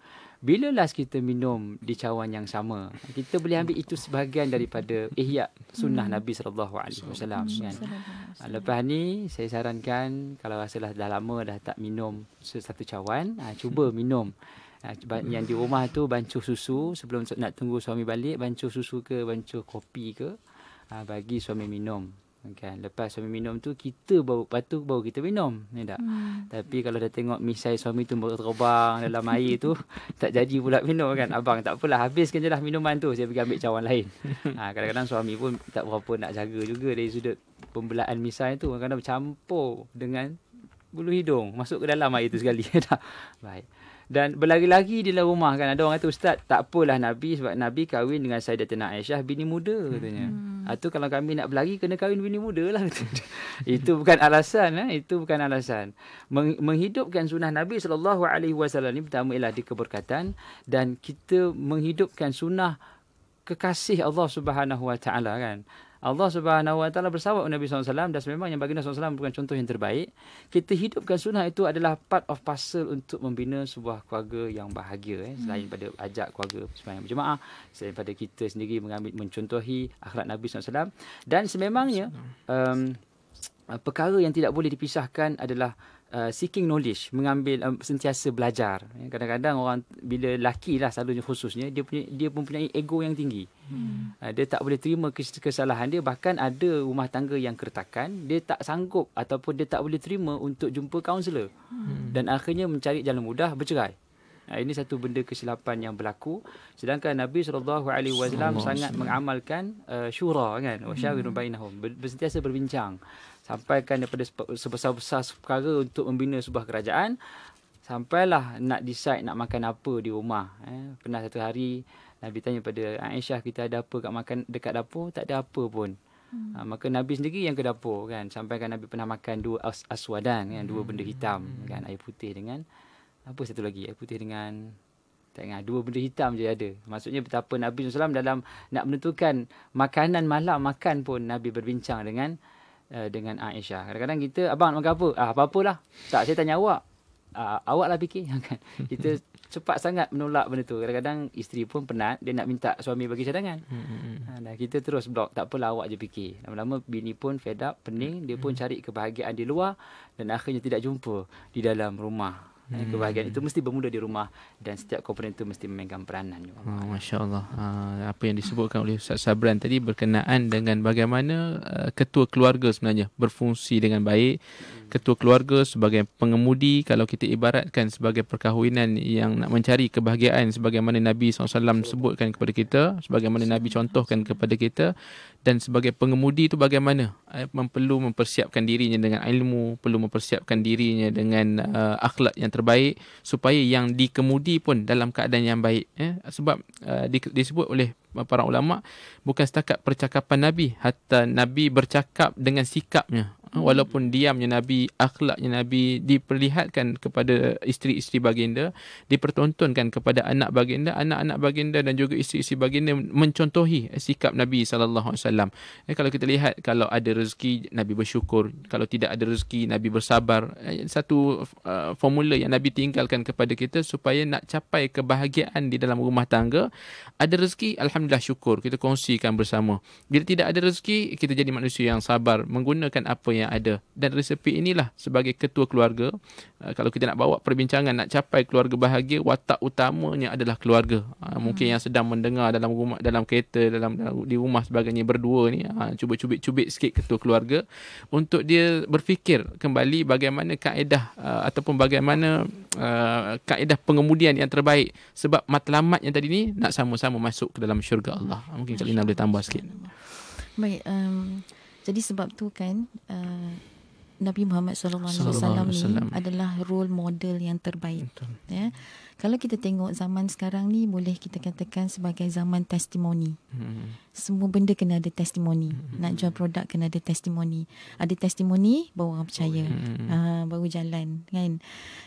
Speaker 3: bila last kita minum di cawan yang sama kita boleh ambil itu sebahagian daripada ihya sunnah hmm. Nabi sallallahu alaihi wasallam kan? ah, lepas ni saya sarankan kalau rasalah dah lama dah tak minum satu cawan ah, cuba hmm. minum ah, yang di rumah tu bancuh susu sebelum nak tunggu suami balik bancuh susu ke bancuh kopi ke bagi suami minum kan lepas suami minum tu kita baru patut baru kita minum ya tak hmm. tapi kalau dah tengok misai suami tu terobang dalam air tu tak jadi pula minum kan abang tak apalah habiskan je lah minuman tu saya pergi ambil cawan lain ha, kadang-kadang suami pun tak berapa nak jaga juga dari sudut pembelaan misai tu kadang-kadang bercampur dengan bulu hidung masuk ke dalam air tu sekali ya baik dan berlari-lari di dalam rumah kan. Ada orang kata ustaz tak apalah Nabi sebab Nabi kahwin dengan Sayyidatina Aisyah bini muda hmm. katanya. Hmm. Atau ah, kalau kami nak berlari kena kahwin bini muda lah. itu bukan alasan. Eh? Itu bukan alasan. Meng- menghidupkan sunnah Nabi SAW ni pertama ialah di keberkatan. Dan kita menghidupkan sunnah kekasih Allah Subhanahu kan. Allah Subhanahu Wa Taala bersawab Nabi SAW dan sebenarnya baginda SAW bukan contoh yang terbaik. Kita hidupkan sunnah itu adalah part of puzzle untuk membina sebuah keluarga yang bahagia. Eh. Selain hmm. pada ajak keluarga sembahyang berjemaah, selain pada kita sendiri mengambil mencontohi akhlak Nabi SAW. Dan sememangnya um, perkara yang tidak boleh dipisahkan adalah uh, seeking knowledge, mengambil um, sentiasa belajar. Ya, kadang-kadang orang bila laki lah selalunya khususnya dia punya dia mempunyai ego yang tinggi. Hmm. Uh, dia tak boleh terima kesalahan dia bahkan ada rumah tangga yang kertakan. dia tak sanggup ataupun dia tak boleh terima untuk jumpa kaunselor. Hmm. Dan akhirnya mencari jalan mudah bercerai. Nah, ini satu benda kesilapan yang berlaku sedangkan Nabi saw alaihi sangat mengamalkan uh, syura kan wasyawirun hmm. bainahum berbincang sampaikan daripada sebesar-besar perkara untuk membina sebuah kerajaan sampailah nak decide nak makan apa di rumah eh pernah satu hari Nabi tanya kepada Aisyah kita ada apa kat makan dekat dapur tak ada apa pun hmm. ha, maka Nabi sendiri yang ke dapur kan sampaikan Nabi pernah makan dua as- aswadan kan dua benda hitam hmm. kan air putih dengan apa satu lagi air putih dengan tak ingat dua benda hitam je ada maksudnya betapa Nabi SAW dalam nak menentukan makanan malam makan pun Nabi berbincang dengan uh, dengan Aisyah. Kadang-kadang kita abang nak makan apa? Ah apa-apalah. Tak saya tanya awak. Ah awaklah fikir kan. kita cepat sangat menolak benda tu. Kadang-kadang isteri pun penat dia nak minta suami bagi cadangan. Ha dah kita terus blok tak apalah awak je fikir. Lama-lama bini pun fed up, pening, dia pun cari kebahagiaan di luar dan akhirnya tidak jumpa di dalam rumah
Speaker 2: hmm. kebahagiaan itu
Speaker 3: mesti bermula di rumah dan setiap komponen itu mesti memegang peranan
Speaker 1: oh, Masya Allah uh, ah, apa yang disebutkan oleh Ustaz Sabran tadi berkenaan dengan bagaimana uh, ketua keluarga sebenarnya berfungsi dengan baik hmm. ketua keluarga sebagai pengemudi kalau kita ibaratkan sebagai perkahwinan yang nak mencari kebahagiaan sebagaimana Nabi SAW sebutkan kepada kita sebagaimana Nabi contohkan kepada kita dan sebagai pengemudi itu bagaimana eh, perlu mempersiapkan dirinya dengan ilmu perlu mempersiapkan dirinya dengan uh, akhlak yang terbaik supaya yang dikemudi pun dalam keadaan yang baik eh? sebab uh, disebut oleh para ulama bukan setakat percakapan nabi hatta nabi bercakap dengan sikapnya Hmm. walaupun diamnya Nabi, akhlaknya Nabi diperlihatkan kepada isteri-isteri baginda, dipertontonkan kepada anak baginda, anak-anak baginda dan juga isteri-isteri baginda mencontohi sikap Nabi sallallahu alaihi wasallam. Eh, kalau kita lihat kalau ada rezeki Nabi bersyukur, kalau tidak ada rezeki Nabi bersabar. Eh, satu uh, formula yang Nabi tinggalkan kepada kita supaya nak capai kebahagiaan di dalam rumah tangga, ada rezeki alhamdulillah syukur, kita kongsikan bersama. Bila tidak ada rezeki, kita jadi manusia yang sabar menggunakan apa yang yang ada dan resepi inilah sebagai ketua keluarga uh, kalau kita nak bawa perbincangan nak capai keluarga bahagia watak utamanya adalah keluarga uh, hmm. mungkin yang sedang mendengar dalam rumah dalam kereta dalam di rumah sebagainya berdua ni cuba uh, cubit-cubit sikit ketua keluarga untuk dia berfikir kembali bagaimana kaedah ataupun bagaimana kaedah pengemudian yang terbaik sebab matlamat yang tadi ni nak sama-sama masuk ke dalam syurga Allah mungkin Kak Lina boleh tambah sikit
Speaker 4: baik um... Jadi sebab tu kan uh, Nabi Muhammad SAW alaihi wasallam adalah role model yang terbaik. Ya. Kalau kita tengok zaman sekarang ni boleh kita katakan sebagai zaman testimoni. Hmm. Semua benda kena ada testimoni. Hmm. Nak jual produk kena ada testimoni. Ada testimoni baru orang percaya. Oh, hmm. Ha, baru jalan kan.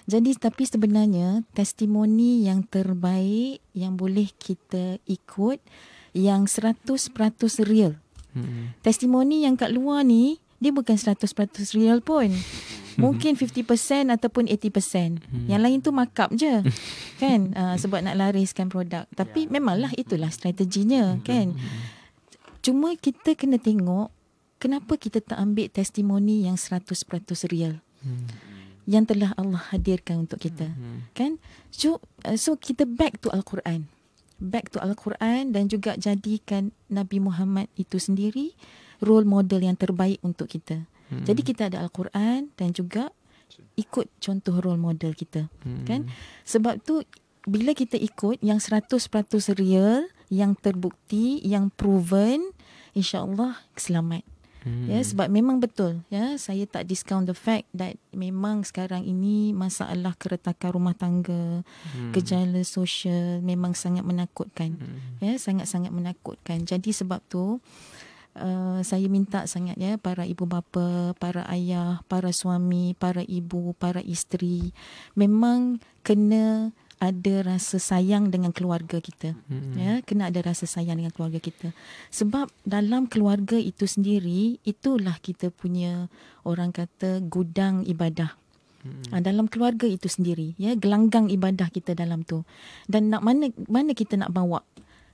Speaker 4: Jadi tapi sebenarnya testimoni yang terbaik yang boleh kita ikut yang 100% real. Mm-hmm. Testimoni yang kat luar ni, dia bukan 100% real pun. Mungkin 50% ataupun 80%. Mm-hmm. Yang lain tu markup je. kan? Uh, sebab nak lariskan produk. Tapi yeah. memanglah itulah strateginya. Mm-hmm. Kan? Mm-hmm. Cuma kita kena tengok kenapa kita tak ambil testimoni yang 100% real. Mm-hmm. Yang telah Allah hadirkan untuk kita. Mm-hmm. Kan? So, uh, so kita back to Al-Quran back to Al-Quran dan juga jadikan Nabi Muhammad itu sendiri role model yang terbaik untuk kita. Hmm. Jadi kita ada Al-Quran dan juga ikut contoh role model kita, hmm. kan? Sebab tu bila kita ikut yang 100% real, yang terbukti, yang proven, insya-Allah selamat. Hmm. Ya sebab memang betul ya saya tak discount the fact that memang sekarang ini masalah keretakan rumah tangga, hmm. gejala sosial memang sangat menakutkan. Hmm. Ya sangat-sangat menakutkan. Jadi sebab tu Uh, saya minta sangat ya para ibu bapa, para ayah, para suami, para ibu, para isteri memang kena ada rasa sayang dengan keluarga kita hmm ya kena ada rasa sayang dengan keluarga kita sebab dalam keluarga itu sendiri itulah kita punya orang kata gudang ibadah mm-hmm. dalam keluarga itu sendiri ya gelanggang ibadah kita dalam tu dan nak mana mana kita nak bawa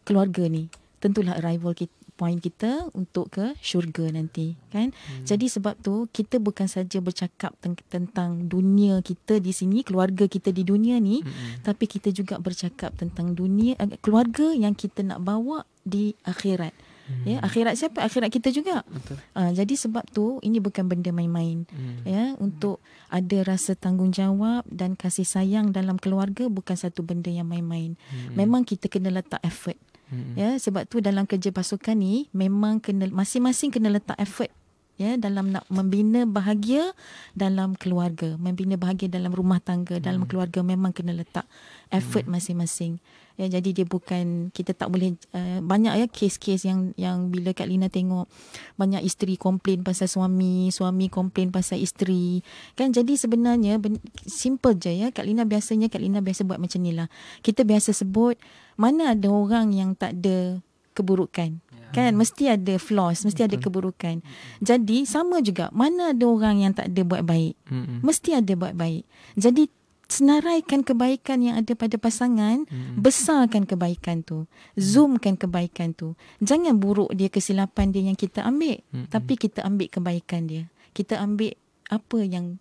Speaker 4: keluarga ni tentulah arrival kita Point kita untuk ke syurga nanti kan hmm. jadi sebab tu kita bukan saja bercakap teng- tentang dunia kita di sini keluarga kita di dunia ni hmm. tapi kita juga bercakap tentang dunia eh, keluarga yang kita nak bawa di akhirat hmm. ya akhirat siapa akhirat kita juga Betul. Ah, jadi sebab tu ini bukan benda main-main hmm. ya untuk hmm. ada rasa tanggungjawab dan kasih sayang dalam keluarga bukan satu benda yang main-main hmm. memang kita kena letak effort Mm-hmm. Ya, sebab tu dalam kerja pasukan ni memang kena masing-masing kena letak effort ya dalam nak membina bahagia dalam keluarga, membina bahagia dalam rumah tangga, mm-hmm. dalam keluarga memang kena letak effort mm-hmm. masing-masing ya jadi dia bukan kita tak boleh uh, banyak ya case-case yang yang bila Kak Lina tengok banyak isteri komplain pasal suami, suami komplain pasal isteri. Kan jadi sebenarnya simple je ya Kak Lina biasanya Kak Lina biasa buat macam nilah. Kita biasa sebut mana ada orang yang tak ada keburukan. Ya. Kan mesti ada flaws, mesti Betul. ada keburukan. Jadi sama juga mana ada orang yang tak ada buat baik. Mm-mm. Mesti ada buat baik. Jadi senaraikan kebaikan yang ada pada pasangan, hmm. besarkan kebaikan tu, zoomkan kebaikan tu. Jangan buruk dia kesilapan dia yang kita ambil, hmm. tapi kita ambil kebaikan dia. Kita ambil apa yang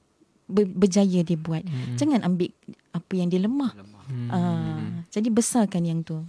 Speaker 4: berjaya dia buat. Hmm. Jangan ambil apa yang dia lemah. lemah. Hmm. Uh, jadi besarkan yang tu.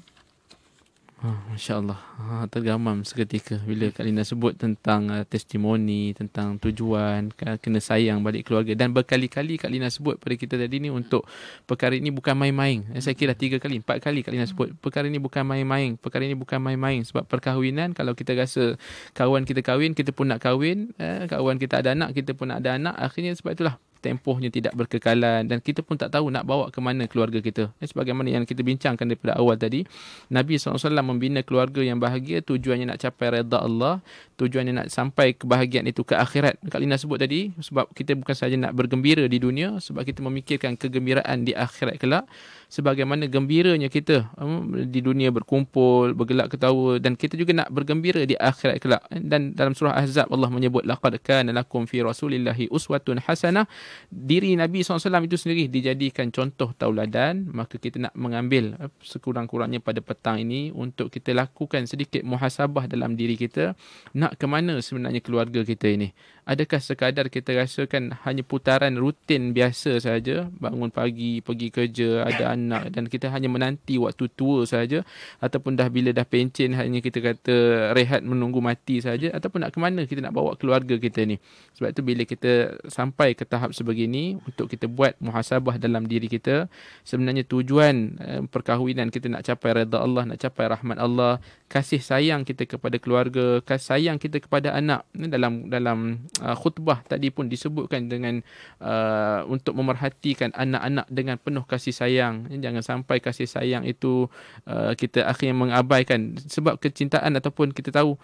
Speaker 1: Ha, MasyaAllah ha, Tergamam seketika Bila Kak Lina sebut tentang uh, testimoni Tentang tujuan Kena sayang balik keluarga Dan berkali-kali Kak Lina sebut pada kita tadi ni Untuk perkara ini bukan main-main eh, Saya kira tiga kali, empat kali Kak Lina sebut Perkara ini bukan main-main Perkara ini bukan main-main Sebab perkahwinan Kalau kita rasa kawan kita kahwin Kita pun nak kahwin eh, Kawan kita ada anak Kita pun nak ada anak Akhirnya sebab itulah tempohnya tidak berkekalan dan kita pun tak tahu nak bawa ke mana keluarga kita. Dan eh, sebagaimana yang kita bincangkan daripada awal tadi, Nabi SAW membina keluarga yang bahagia tujuannya nak capai redha Allah, tujuannya nak sampai kebahagiaan itu ke akhirat. Kak Lina sebut tadi, sebab kita bukan saja nak bergembira di dunia, sebab kita memikirkan kegembiraan di akhirat kelak sebagaimana gembiranya kita um, di dunia berkumpul, bergelak ketawa dan kita juga nak bergembira di akhirat kelak. Dan dalam surah Ahzab Allah menyebut laqad kana lakum fi rasulillahi uswatun hasanah. Diri Nabi SAW itu sendiri dijadikan contoh tauladan, maka kita nak mengambil uh, sekurang-kurangnya pada petang ini untuk kita lakukan sedikit muhasabah dalam diri kita. Nak ke mana sebenarnya keluarga kita ini? adakah sekadar kita rasakan hanya putaran rutin biasa saja bangun pagi pergi kerja ada anak dan kita hanya menanti waktu tua saja ataupun dah bila dah pencen hanya kita kata rehat menunggu mati saja ataupun nak ke mana kita nak bawa keluarga kita ni sebab tu bila kita sampai ke tahap sebegini untuk kita buat muhasabah dalam diri kita sebenarnya tujuan eh, perkahwinan kita nak capai redha Allah nak capai rahmat Allah kasih sayang kita kepada keluarga kasih sayang kita kepada anak eh, dalam dalam uh, khutbah tadi pun disebutkan dengan uh, untuk memerhatikan anak-anak dengan penuh kasih sayang jangan sampai kasih sayang itu uh, kita akhirnya mengabaikan sebab kecintaan ataupun kita tahu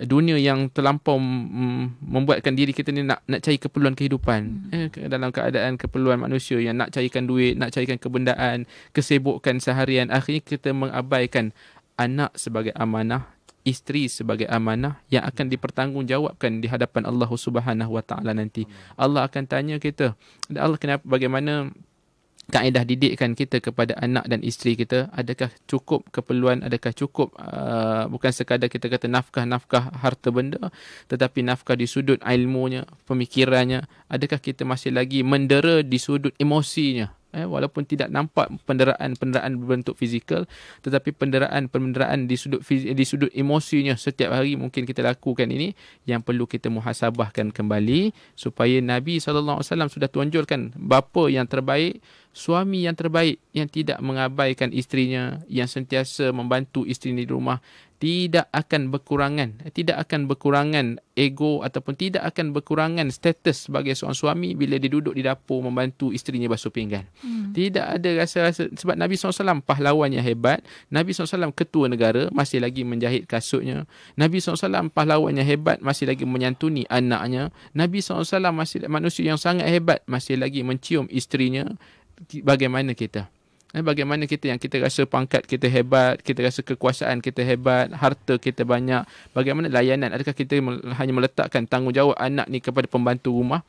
Speaker 1: dunia yang terlampau membuatkan diri kita ni nak nak cari keperluan kehidupan hmm. eh, dalam keadaan keperluan manusia yang nak carikan duit nak carikan kebendaan kesibukan seharian akhirnya kita mengabaikan anak sebagai amanah isteri sebagai amanah yang akan dipertanggungjawabkan di hadapan Allah Subhanahu Wa Taala nanti. Allah akan tanya kita, Allah kenapa bagaimana kaedah didikkan kita kepada anak dan isteri kita adakah cukup keperluan adakah cukup uh, bukan sekadar kita kata nafkah-nafkah harta benda tetapi nafkah di sudut ilmunya pemikirannya adakah kita masih lagi mendera di sudut emosinya eh, walaupun tidak nampak penderaan-penderaan berbentuk fizikal tetapi penderaan-penderaan di sudut di sudut emosinya setiap hari mungkin kita lakukan ini yang perlu kita muhasabahkan kembali supaya Nabi SAW sudah tunjukkan bapa yang terbaik suami yang terbaik yang tidak mengabaikan istrinya, yang sentiasa membantu istrinya di rumah, tidak akan berkurangan, tidak akan berkurangan ego ataupun tidak akan berkurangan status sebagai seorang suami bila dia duduk di dapur membantu istrinya basuh pinggan. Hmm. Tidak ada rasa-rasa sebab Nabi SAW pahlawan yang hebat. Nabi SAW ketua negara masih lagi menjahit kasutnya. Nabi SAW pahlawan yang hebat masih lagi menyantuni anaknya. Nabi SAW masih manusia yang sangat hebat masih lagi mencium istrinya bagaimana kita. Eh, bagaimana kita yang kita rasa pangkat kita hebat, kita rasa kekuasaan kita hebat, harta kita banyak. Bagaimana layanan? Adakah kita hanya meletakkan tanggungjawab anak ni kepada pembantu rumah?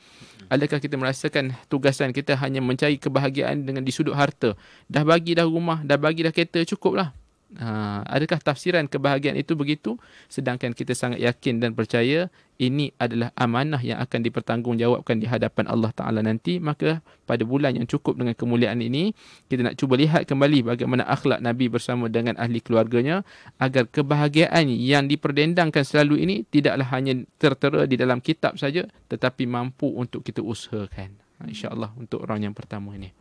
Speaker 1: Adakah kita merasakan tugasan kita hanya mencari kebahagiaan dengan disuduk harta? Dah bagi dah rumah, dah bagi dah kereta, cukuplah. Ha, adakah tafsiran kebahagiaan itu begitu? Sedangkan kita sangat yakin dan percaya ini adalah amanah yang akan dipertanggungjawabkan di hadapan Allah Ta'ala nanti. Maka pada bulan yang cukup dengan kemuliaan ini, kita nak cuba lihat kembali bagaimana akhlak Nabi bersama dengan ahli keluarganya agar kebahagiaan yang diperdendangkan selalu ini tidaklah hanya tertera di dalam kitab saja tetapi mampu untuk kita usahakan. Ha, InsyaAllah untuk orang yang pertama ini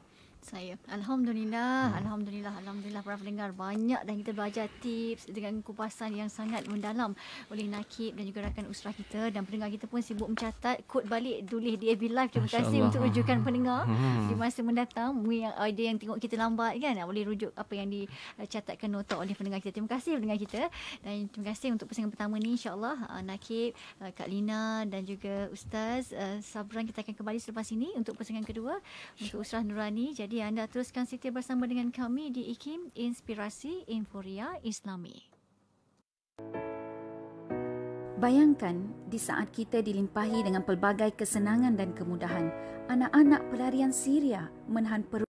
Speaker 2: saya. Alhamdulillah, hmm. alhamdulillah, alhamdulillah para pendengar banyak dan kita belajar tips dengan kupasan yang sangat mendalam oleh Nakib dan juga rakan usra kita dan pendengar kita pun sibuk mencatat kod balik tulis di AB Live. Terima kasih untuk rujukan hmm. pendengar hmm. di masa mendatang. Mungkin yang ada yang tengok kita lambat kan boleh rujuk apa yang dicatatkan nota oleh pendengar kita. Terima kasih pendengar kita dan terima kasih untuk pusingan pertama ni insyaAllah uh, Nakib, uh, Kak Lina dan juga Ustaz uh, Sabran kita akan kembali selepas ini untuk pusingan kedua untuk usrah nurani. Jadi jadi anda teruskan setia bersama dengan kami di IKIM Inspirasi Inforia Islami. Bayangkan di saat kita dilimpahi dengan pelbagai kesenangan dan kemudahan, anak-anak pelarian Syria menahan perut.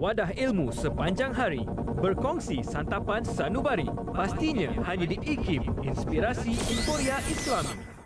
Speaker 2: wadah ilmu sepanjang hari. Berkongsi santapan
Speaker 1: sanubari. Pastinya hanya di IKIM, Inspirasi Inforia Islami.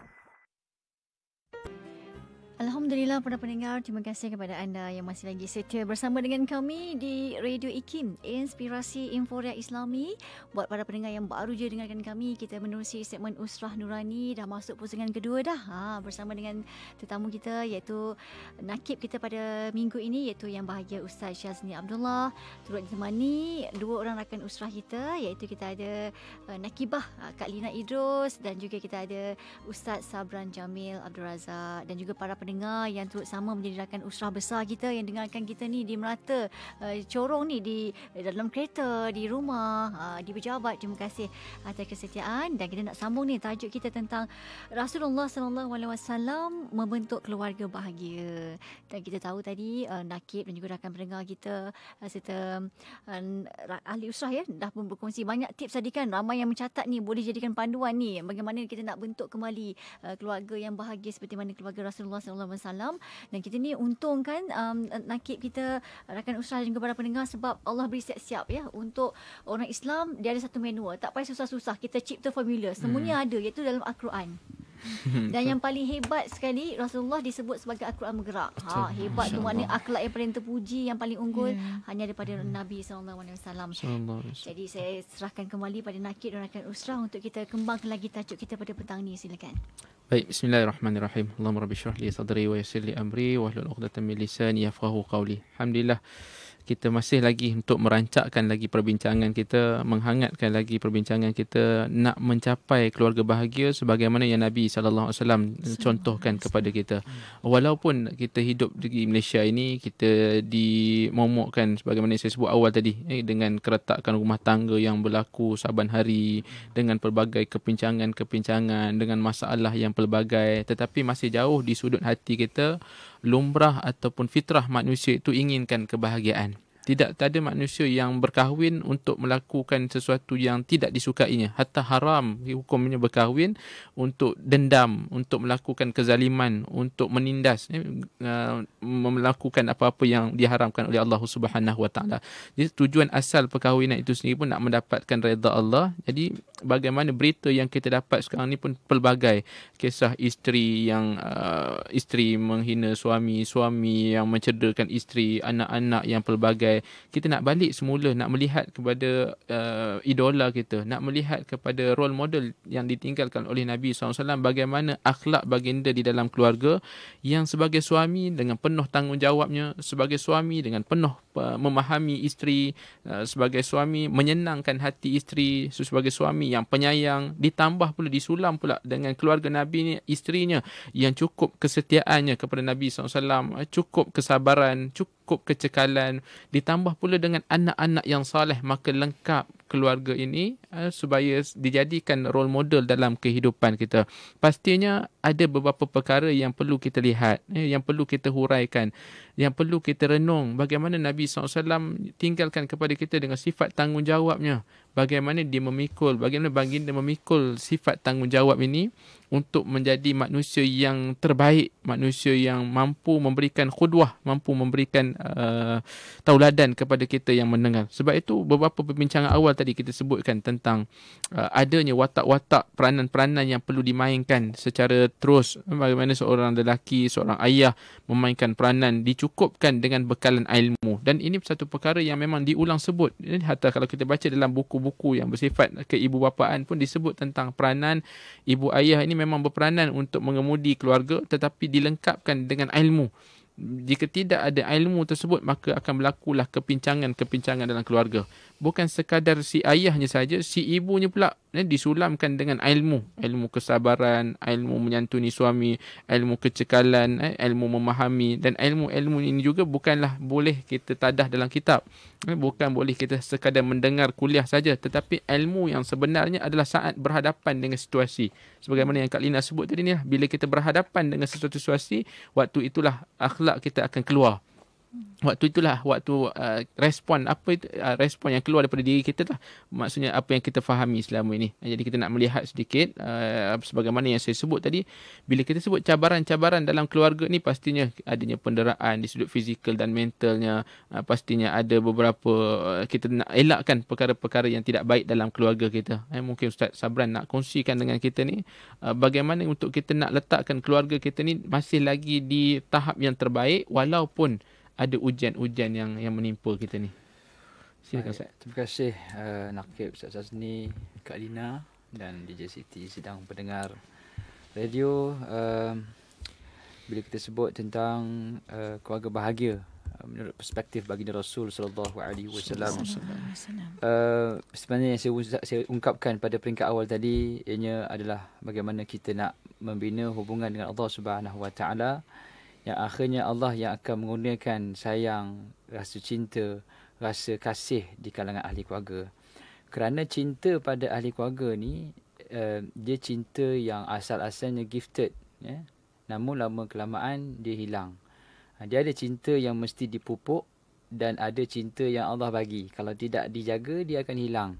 Speaker 2: Alhamdulillah para pendengar, terima kasih kepada anda yang masih lagi setia bersama dengan kami di Radio IKIM, Inspirasi Inforia Islami. Buat para pendengar yang baru je dengarkan kami, kita menerusi segmen Usrah Nurani dah masuk pusingan kedua dah ha, bersama dengan tetamu kita iaitu nakib kita pada minggu ini iaitu yang bahagia Ustaz Syazni Abdullah. Turut ditemani dua orang rakan usrah kita iaitu kita ada eh, Nakibah eh, Kak Lina Idros dan juga kita ada Ustaz Sabran Jamil Abdul Razak dan juga para pendengar pendengar yang turut sama menjadi rakan usrah besar kita yang dengarkan kita ni di Merata, uh, eh, Corong ni di eh, dalam kereta, di rumah, uh, di pejabat. Terima kasih atas kesetiaan dan kita nak sambung ni tajuk kita tentang Rasulullah sallallahu alaihi wasallam membentuk keluarga bahagia. Dan kita tahu tadi uh, Nakib dan juga rakan pendengar kita uh, serta uh, ahli usrah ya dah pun berkongsi banyak tips tadi kan ramai yang mencatat ni boleh jadikan panduan ni bagaimana kita nak bentuk kembali uh, keluarga yang bahagia seperti mana keluarga Rasulullah SAW. Alaihi Wasallam dan kita ni untung kan um, nakib kita rakan usaha dan juga para pendengar sebab Allah beri siap-siap ya untuk orang Islam dia ada satu manual tak payah susah-susah kita cipta formula semuanya hmm. ada iaitu dalam Al-Quran Hmm, dan yang paling hebat sekali Rasulullah disebut sebagai akhlak quran bergerak. Ha hebat tu maknanya akhlak yang paling terpuji yang paling unggul yeah. hanya daripada hmm. Nabi sallallahu alaihi wasallam. Jadi saya serahkan kembali pada Nakid dan rakan Usrah untuk kita kembangkan lagi tajuk kita pada petang ni silakan.
Speaker 1: Baik, bismillahirrahmanirrahim. Allahumma rabbi syrah li sadri wa yassir li amri wa hlul 'uqdatam min lisani yafqahu qawli. Alhamdulillah kita masih lagi untuk merancakkan lagi perbincangan kita, menghangatkan lagi perbincangan kita nak mencapai keluarga bahagia sebagaimana yang Nabi sallallahu alaihi wasallam contohkan kepada kita. Walaupun kita hidup di Malaysia ini, kita dimomokkan sebagaimana saya sebut awal tadi eh, dengan keretakan rumah tangga yang berlaku saban hari dengan pelbagai kepincangan-kepincangan dengan masalah yang pelbagai tetapi masih jauh di sudut hati kita lumrah ataupun fitrah manusia itu inginkan kebahagiaan tidak ada manusia yang berkahwin untuk melakukan sesuatu yang tidak disukainya hatta haram hukumnya berkahwin untuk dendam untuk melakukan kezaliman untuk menindas eh, uh, melakukan apa-apa yang diharamkan oleh Allah Subhanahu wa taala jadi tujuan asal perkahwinan itu sendiri pun nak mendapatkan redha Allah jadi bagaimana berita yang kita dapat sekarang ni pun pelbagai kisah isteri yang uh, isteri menghina suami suami yang mencederakan isteri anak-anak yang pelbagai sampai kita nak balik semula nak melihat kepada uh, idola kita nak melihat kepada role model yang ditinggalkan oleh Nabi SAW bagaimana akhlak baginda di dalam keluarga yang sebagai suami dengan penuh tanggungjawabnya sebagai suami dengan penuh Uh, memahami isteri uh, sebagai suami, menyenangkan hati isteri sebagai suami yang penyayang, ditambah pula disulam pula dengan keluarga Nabi ni isterinya yang cukup kesetiaannya kepada Nabi SAW, uh, cukup kesabaran, cukup kecekalan, ditambah pula dengan anak-anak yang saleh maka lengkap keluarga ini supaya dijadikan role model dalam kehidupan kita. Pastinya ada beberapa perkara yang perlu kita lihat, eh, yang perlu kita huraikan yang perlu kita renung bagaimana Nabi SAW tinggalkan kepada kita dengan sifat tanggungjawabnya bagaimana dia memikul, bagaimana baginda memikul sifat tanggungjawab ini untuk menjadi manusia yang terbaik, manusia yang mampu memberikan khudwah, mampu memberikan uh, tauladan kepada kita yang mendengar. Sebab itu beberapa perbincangan awal tadi kita sebutkan tentang uh, adanya watak-watak peranan-peranan yang perlu dimainkan secara terus bagaimana seorang lelaki, seorang ayah memainkan peranan dicukupkan dengan bekalan ilmu. Dan ini satu perkara yang memang diulang sebut. Hatta kalau kita baca dalam buku buku yang bersifat keibubapaan pun disebut tentang peranan ibu ayah ini memang berperanan untuk mengemudi keluarga tetapi dilengkapkan dengan ilmu jika tidak ada ilmu tersebut maka akan berlakulah kepincangan-kepincangan dalam keluarga bukan sekadar si ayahnya saja si ibunya pula eh, disulamkan dengan ilmu ilmu kesabaran ilmu menyantuni suami ilmu kecekalan eh, ilmu memahami dan ilmu-ilmu ini juga bukanlah boleh kita tadah dalam kitab eh, bukan boleh kita sekadar mendengar kuliah saja tetapi ilmu yang sebenarnya adalah saat berhadapan dengan situasi sebagaimana yang Kak Lina sebut tadi ni lah, bila kita berhadapan dengan sesuatu situasi waktu itulah akhlak akhlak kita akan keluar waktu itulah waktu uh, respon apa itu uh, respon yang keluar daripada diri kita lah maksudnya apa yang kita fahami selama ini uh, jadi kita nak melihat sedikit uh, sebagaimana yang saya sebut tadi bila kita sebut cabaran-cabaran dalam keluarga ni pastinya adanya penderaan di sudut fizikal dan mentalnya uh, pastinya ada beberapa uh, kita nak elakkan perkara-perkara yang tidak baik dalam keluarga kita eh, mungkin Ustaz Sabran nak kongsikan dengan kita ni uh, bagaimana untuk kita nak letakkan keluarga kita ni masih lagi di tahap yang terbaik walaupun ada ujian-ujian yang yang menimpa kita ni. Silakan Ustaz.
Speaker 3: Terima kasih uh, Nakib Ustaz Sazni, Kak Lina dan DJ Siti sedang mendengar radio. Um, bila kita sebut tentang uh, keluarga bahagia uh, menurut perspektif baginda Rasul sallallahu alaihi wasallam. Uh, sebenarnya yang saya, saya ungkapkan pada peringkat awal tadi ianya adalah bagaimana kita nak membina hubungan dengan Allah Subhanahu wa taala yang akhirnya Allah yang akan menggunakan sayang, rasa cinta, rasa kasih di kalangan ahli keluarga. Kerana cinta pada ahli keluarga ni, uh, dia cinta yang asal-asalnya gifted. Ya? Namun lama kelamaan, dia hilang. Ha, dia ada cinta yang mesti dipupuk dan ada cinta yang Allah bagi. Kalau tidak dijaga, dia akan hilang.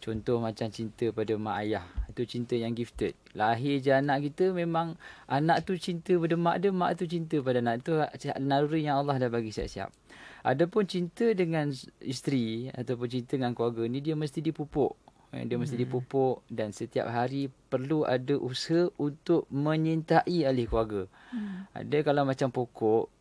Speaker 3: Contoh macam cinta pada mak ayah. Itu cinta yang gifted. Lahir je anak kita memang anak tu cinta pada mak dia, mak tu cinta pada anak. Itu ha- naluri yang Allah dah bagi siap-siap. Adapun cinta dengan isteri ataupun cinta dengan keluarga ni dia mesti dipupuk. Eh, dia mesti hmm. dipupuk dan setiap hari perlu ada usaha untuk menyintai ahli keluarga. Hmm. Dia kalau macam pokok,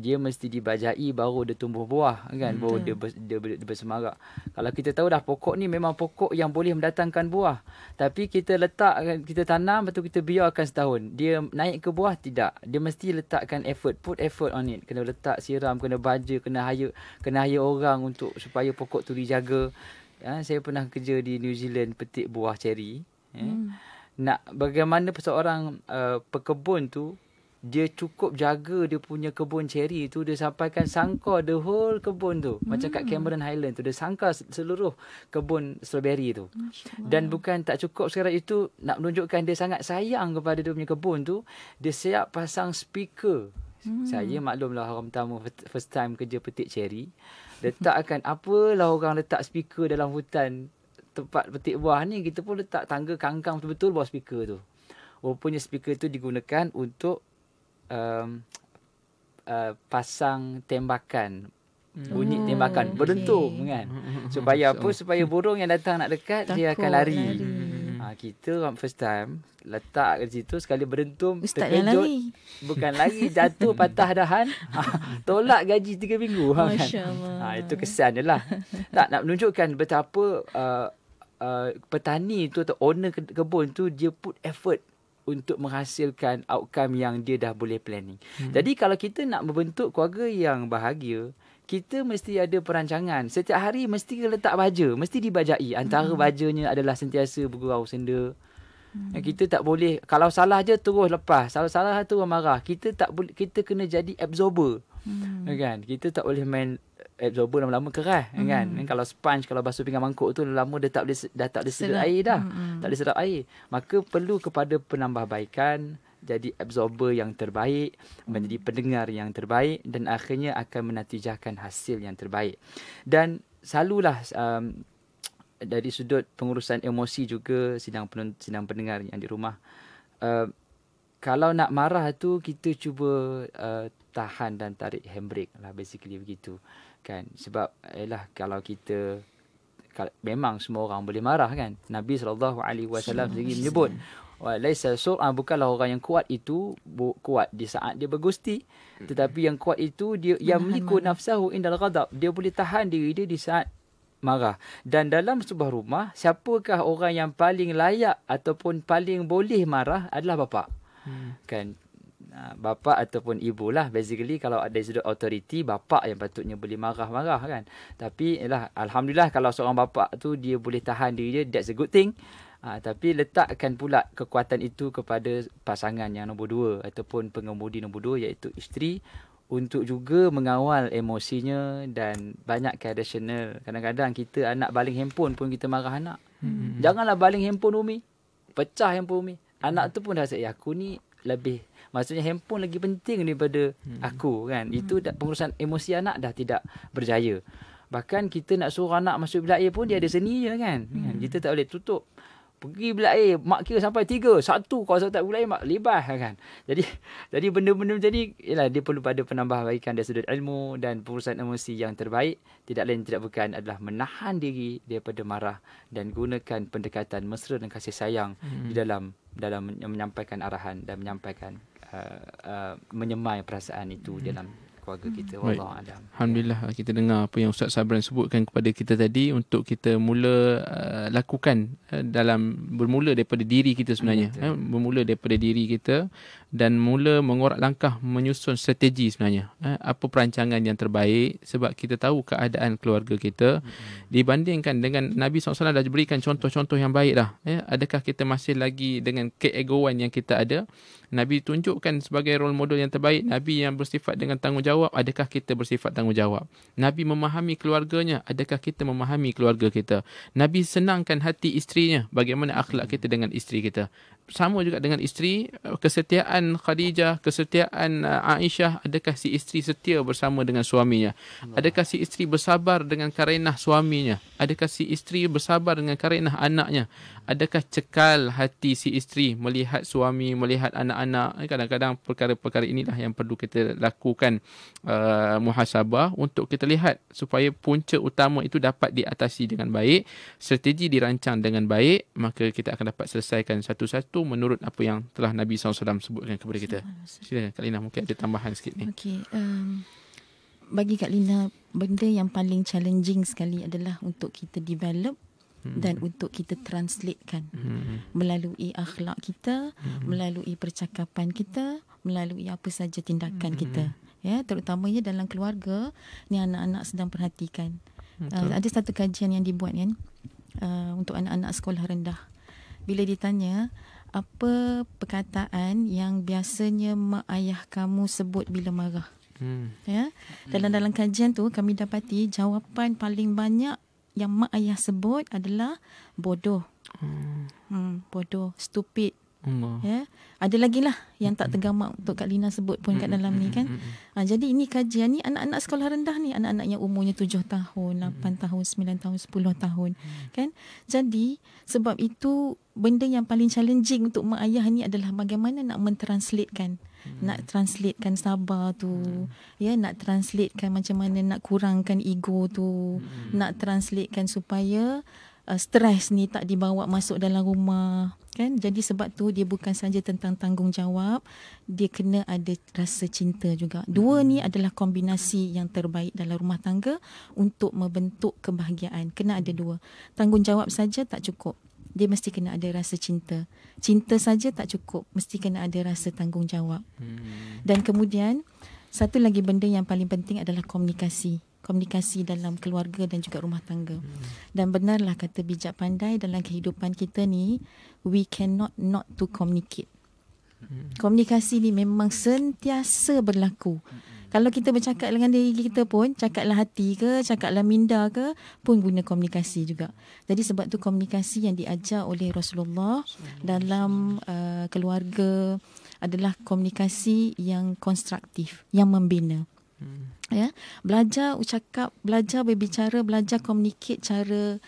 Speaker 3: dia mesti dibajai baru dia tumbuh buah kan hmm. baru dia, ber, dia, dia, dia bersemarak kalau kita tahu dah pokok ni memang pokok yang boleh mendatangkan buah tapi kita letak kan, kita tanam lepas tu kita biarkan setahun dia naik ke buah tidak dia mesti letakkan effort put effort on it kena letak siram kena baja kena hire kena hire orang untuk supaya pokok tu dijaga ha, saya pernah kerja di New Zealand petik buah ceri. ya. Eh. Hmm. nak bagaimana seorang uh, pekebun tu dia cukup jaga dia punya kebun ceri tu dia sampaikan sangka the whole kebun tu mm. macam kat hmm. Cameron Highland tu dia sangka seluruh kebun strawberry tu dan bukan tak cukup sekarang itu nak menunjukkan dia sangat sayang kepada dia punya kebun tu dia siap pasang speaker mm. saya maklumlah orang pertama first time kerja petik cherry letakkan apalah orang letak speaker dalam hutan tempat petik buah ni kita pun letak tangga kangkang betul-betul bawah speaker tu Rupanya speaker tu digunakan untuk um, uh, pasang tembakan hmm. bunyi hmm. tembakan beruntung okay. kan hmm. supaya apa hmm. supaya burung yang datang nak dekat dia akan lari, lari. Ha, kita first time letak kat situ sekali beruntung terkejut bukan lagi jatuh patah dahan ha, tolak gaji 3 minggu ha, kan ha, itu kesan je lah tak nak menunjukkan betapa uh, uh, petani tu atau owner kebun tu dia put effort untuk menghasilkan outcome yang dia dah boleh planning. Hmm. Jadi kalau kita nak membentuk keluarga yang bahagia, kita mesti ada perancangan. Setiap hari mesti letak baja, mesti dibajai. Antara hmm. bajanya adalah sentiasa bergurau senda. Hmm. Eh, kita tak boleh kalau salah je terus lepas. Salah salah tu marah. Kita tak boleh kita kena jadi absorber. Hmm. Eh, kan? Kita tak boleh main absorber lama-lama keras mm. kan kalau sponge kalau basuh pinggan mangkuk tu lama dia tak boleh dah tak boleh sedap air dah mm tak boleh sedap air maka perlu kepada penambahbaikan jadi absorber yang terbaik menjadi pendengar yang terbaik dan akhirnya akan menatijahkan hasil yang terbaik dan salulah um, dari sudut pengurusan emosi juga sidang penun, sidang pendengar yang di rumah uh, kalau nak marah tu kita cuba uh, tahan dan tarik handbrake lah basically begitu kan sebab ialah kalau kita kalau, memang semua orang boleh marah kan Nabi sallallahu alaihi wasallam sendiri menyebut walaisa sur'an ah, bukanlah orang yang kuat itu bu, kuat di saat dia bergusti hmm. tetapi yang kuat itu dia Menahan yang meliku nafsahu indal ghadab dia boleh tahan diri dia di saat marah dan dalam sebuah rumah siapakah orang yang paling layak ataupun paling boleh marah adalah bapa hmm. kan Ha, bapa ataupun ibu lah basically kalau ada sudut authority bapa yang patutnya boleh marah-marah kan tapi yalah alhamdulillah kalau seorang bapa tu dia boleh tahan diri dia that's a good thing Ha, tapi letakkan pula kekuatan itu kepada pasangan yang nombor dua ataupun pengemudi nombor dua iaitu isteri untuk juga mengawal emosinya dan banyak rational. Kadang-kadang kita anak baling handphone pun kita marah anak. Hmm. Janganlah baling handphone Umi. Pecah handphone Umi. Anak tu pun dah rasa, ya aku ni lebih Maksudnya handphone lagi penting daripada hmm. aku kan. Hmm. Itu hmm. pengurusan emosi anak dah tidak berjaya. Bahkan kita nak suruh anak masuk bilik air pun dia ada seni je kan. Hmm. Kan? Kita tak boleh tutup. Pergi bilik air, mak kira sampai tiga. Satu kalau saya tak bilik air, mak libah kan. Jadi jadi benda-benda macam ni, yalah, dia perlu pada penambahbaikan dari sudut ilmu dan pengurusan emosi yang terbaik. Tidak lain, tidak bukan adalah menahan diri daripada marah dan gunakan pendekatan mesra dan kasih sayang hmm. di dalam dalam menyampaikan arahan dan menyampaikan Eh, eh, menyemai perasaan itu hmm. dalam keluarga hmm. kita hmm. Allah Adam.
Speaker 1: Alhamdulillah ya. kita dengar apa yang Ustaz Sabran sebutkan kepada kita tadi untuk kita mula uh, lakukan uh, dalam bermula daripada diri kita sebenarnya. Ya, bermula daripada diri kita dan mula mengorak langkah menyusun strategi sebenarnya. Eh, apa perancangan yang terbaik sebab kita tahu keadaan keluarga kita mm-hmm. dibandingkan dengan Nabi SAW dah berikan contoh-contoh yang baik dah. Eh, adakah kita masih lagi dengan keegoan yang kita ada? Nabi tunjukkan sebagai role model yang terbaik. Nabi yang bersifat dengan tanggungjawab. Adakah kita bersifat tanggungjawab? Nabi memahami keluarganya. Adakah kita memahami keluarga kita? Nabi senangkan hati istrinya. Bagaimana akhlak mm-hmm. kita dengan isteri kita? Sama juga dengan isteri. Eh, kesetiaan kesetiaan Khadijah, kesetiaan uh, Aisyah, adakah si isteri setia bersama dengan suaminya? Adakah si isteri bersabar dengan karenah suaminya? Adakah si isteri bersabar dengan karenah anaknya? adakah cekal hati si isteri melihat suami melihat anak-anak eh, kadang-kadang perkara-perkara inilah yang perlu kita lakukan uh, muhasabah untuk kita lihat supaya punca utama itu dapat diatasi dengan baik strategi dirancang dengan baik maka kita akan dapat selesaikan satu-satu menurut apa yang telah Nabi SAW sebutkan kepada kita sila Kak Lina mungkin ada tambahan sikit ni
Speaker 4: okay, um bagi Kak Lina, benda yang paling challenging sekali adalah untuk kita develop Hmm. dan untuk kita translatekan hmm. melalui akhlak kita, hmm. melalui percakapan kita, melalui apa saja tindakan hmm. kita. Ya, terutamanya dalam keluarga ni anak-anak sedang perhatikan. Uh, ada satu kajian yang dibuat kan uh, untuk anak-anak sekolah rendah. Bila ditanya apa perkataan yang biasanya mak ayah kamu sebut bila marah. Hmm. Ya. Dalam dalam kajian tu kami dapati jawapan paling banyak yang mak ayah sebut adalah bodoh. Hmm. hmm bodoh, stupid. Ya. Ada lagi lah yang tak hmm. mak untuk Kak Lina sebut pun kat hmm, dalam ni hmm, kan. Ha, jadi ini kajian ni anak-anak sekolah rendah ni. Anak-anak yang umurnya 7 tahun, 8 tahun, 9 tahun, 10 tahun. kan? Jadi sebab itu benda yang paling challenging untuk mak ayah ni adalah bagaimana nak mentranslate hmm. nak translatekan sabar tu hmm. ya nak translatekan macam mana nak kurangkan ego tu hmm. nak translatekan supaya uh, stres ni tak dibawa masuk dalam rumah kan jadi sebab tu dia bukan saja tentang tanggungjawab dia kena ada rasa cinta juga dua hmm. ni adalah kombinasi yang terbaik dalam rumah tangga untuk membentuk kebahagiaan kena ada dua tanggungjawab saja tak cukup dia mesti kena ada rasa cinta. Cinta saja tak cukup, mesti kena ada rasa tanggungjawab. Hmm. Dan kemudian satu lagi benda yang paling penting adalah komunikasi. Komunikasi dalam keluarga dan juga rumah tangga. Hmm. Dan benarlah kata bijak pandai dalam kehidupan kita ni, we cannot not to communicate. Hmm. Komunikasi ni memang sentiasa berlaku kalau kita bercakap dengan diri kita pun cakaplah hati ke cakaplah minda ke pun guna komunikasi juga jadi sebab tu komunikasi yang diajar oleh Rasulullah dalam uh, keluarga adalah komunikasi yang konstruktif yang membina hmm. ya belajar ucap belajar berbicara belajar komunikasi cara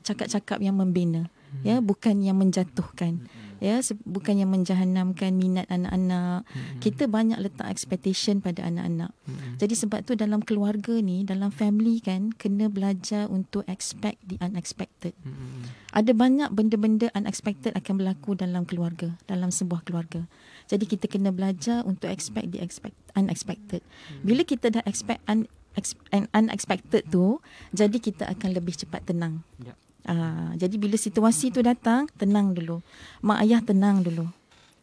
Speaker 4: cakap-cakap yang membina ya hmm. bukan yang menjatuhkan hmm ya bukannya yang menjahanamkan minat anak-anak mm-hmm. kita banyak letak expectation pada anak-anak mm-hmm. jadi sebab tu dalam keluarga ni dalam family kan kena belajar untuk expect the unexpected mm-hmm. ada banyak benda-benda unexpected akan berlaku dalam keluarga dalam sebuah keluarga jadi kita kena belajar untuk expect the expect, unexpected mm-hmm. bila kita dah expect un, unexpected tu jadi kita akan lebih cepat tenang yeah. Ha, jadi bila situasi tu datang, tenang dulu. Mak ayah tenang dulu.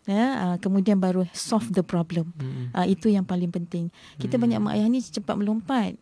Speaker 4: Ya, ha, kemudian baru solve the problem. Ha, itu yang paling penting. Kita mm. banyak mak ayah ni cepat melompat.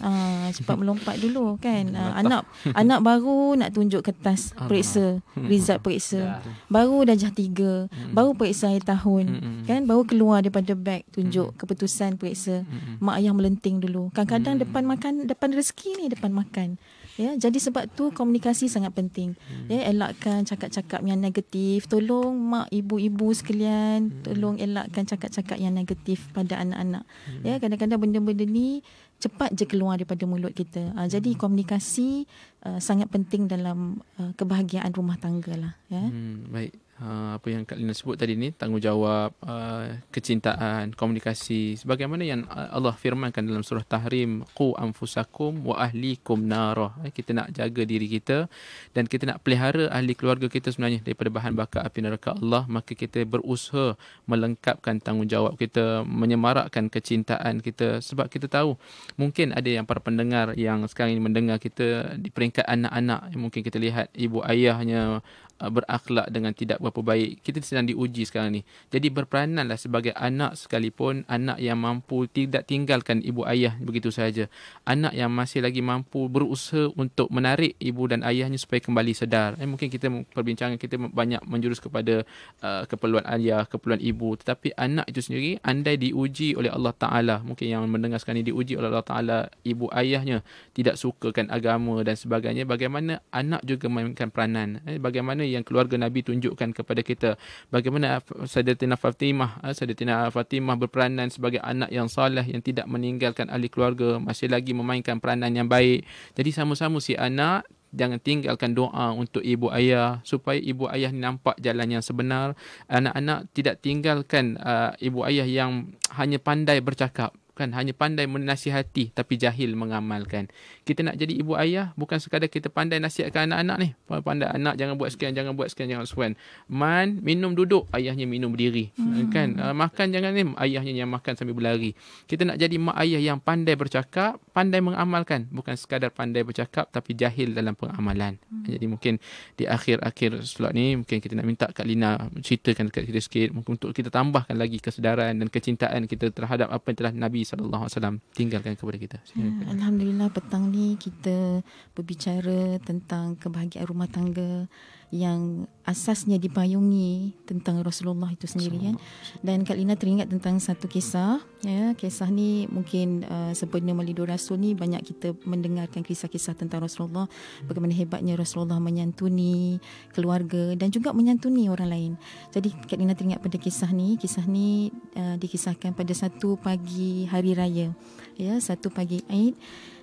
Speaker 4: Ha, cepat melompat dulu kan. Ha, anak anak baru nak tunjuk kertas periksa, result periksa. Ya. Baru dah jah tiga, baru periksa air tahun. Kan, baru keluar daripada beg tunjuk keputusan periksa. Mak ayah melenting dulu. Kadang-kadang depan makan, depan rezeki ni depan makan. Ya, jadi sebab tu komunikasi sangat penting. Hmm. Ya, elakkan cakap-cakap yang negatif. Tolong mak ibu-ibu sekalian, hmm. tolong elakkan cakap-cakap yang negatif pada anak-anak. Hmm. Ya, kadang-kadang benda-benda ni cepat je keluar daripada mulut kita. Uh, jadi komunikasi uh, sangat penting dalam uh, kebahagiaan rumah tanggalah, ya. Hmm,
Speaker 1: baik. Ah, apa yang Kak Lina sebut tadi ni tanggungjawab ah, kecintaan komunikasi sebagaimana yang Allah firmankan dalam surah Tahrim qu anfusakum wa ahlikum narah eh, kita nak jaga diri kita dan kita nak pelihara ahli keluarga kita sebenarnya daripada bahan bakar api neraka Allah maka kita berusaha melengkapkan tanggungjawab kita menyemarakkan kecintaan kita sebab kita tahu mungkin ada yang para pendengar yang sekarang ini mendengar kita di peringkat anak-anak mungkin kita lihat ibu ayahnya Uh, berakhlak dengan tidak berapa baik. Kita sedang diuji sekarang ni. Jadi berperananlah sebagai anak sekalipun, anak yang mampu tidak tinggalkan ibu ayah begitu saja. Anak yang masih lagi mampu berusaha untuk menarik ibu dan ayahnya supaya kembali sedar. Eh, mungkin kita perbincangan kita banyak menjurus kepada uh, keperluan ayah, keperluan ibu. Tetapi anak itu sendiri andai diuji oleh Allah Ta'ala. Mungkin yang mendengar sekarang ini diuji oleh Allah Ta'ala ibu ayahnya tidak sukakan agama dan sebagainya. Bagaimana anak juga memainkan peranan. Eh, bagaimana mana yang keluarga Nabi tunjukkan kepada kita. Bagaimana Sayyidatina Fatimah, eh, Sayyidatina Fatimah berperanan sebagai anak yang salah yang tidak meninggalkan ahli keluarga, masih lagi memainkan peranan yang baik. Jadi sama-sama si anak jangan tinggalkan doa untuk ibu ayah supaya ibu ayah nampak jalan yang sebenar anak-anak tidak tinggalkan uh, ibu ayah yang hanya pandai bercakap Bukan hanya pandai menasihati tapi jahil mengamalkan. Kita nak jadi ibu ayah bukan sekadar kita pandai nasihatkan anak-anak ni. Pandai anak jangan buat sekian, jangan buat sekian, jangan sekian. Man, minum duduk, ayahnya minum berdiri. Hmm. Kan? Ah, makan jangan ni, ayahnya yang makan sambil berlari. Kita nak jadi mak ayah yang pandai bercakap, pandai mengamalkan. Bukan sekadar pandai bercakap tapi jahil dalam pengamalan. Hmm. Jadi mungkin di akhir-akhir slot ni, mungkin kita nak minta Kak Lina ceritakan dekat kita sikit. untuk kita tambahkan lagi kesedaran dan kecintaan kita terhadap apa yang telah Nabi sallallahu alaihi tinggalkan kepada kita. Ya,
Speaker 4: alhamdulillah petang ni kita berbicara tentang kebahagiaan rumah tangga yang asasnya dipayungi tentang Rasulullah itu sendiri kan. Dan Kak Lina teringat tentang satu kisah. Ya, kisah ni mungkin uh, sebenarnya Maulidur Rasul ni banyak kita mendengarkan kisah-kisah tentang Rasulullah. Bagaimana hebatnya Rasulullah menyantuni keluarga dan juga menyantuni orang lain. Jadi Kak Lina teringat pada kisah ni. Kisah ni uh, dikisahkan pada satu pagi hari raya. Ya, satu pagi Aid.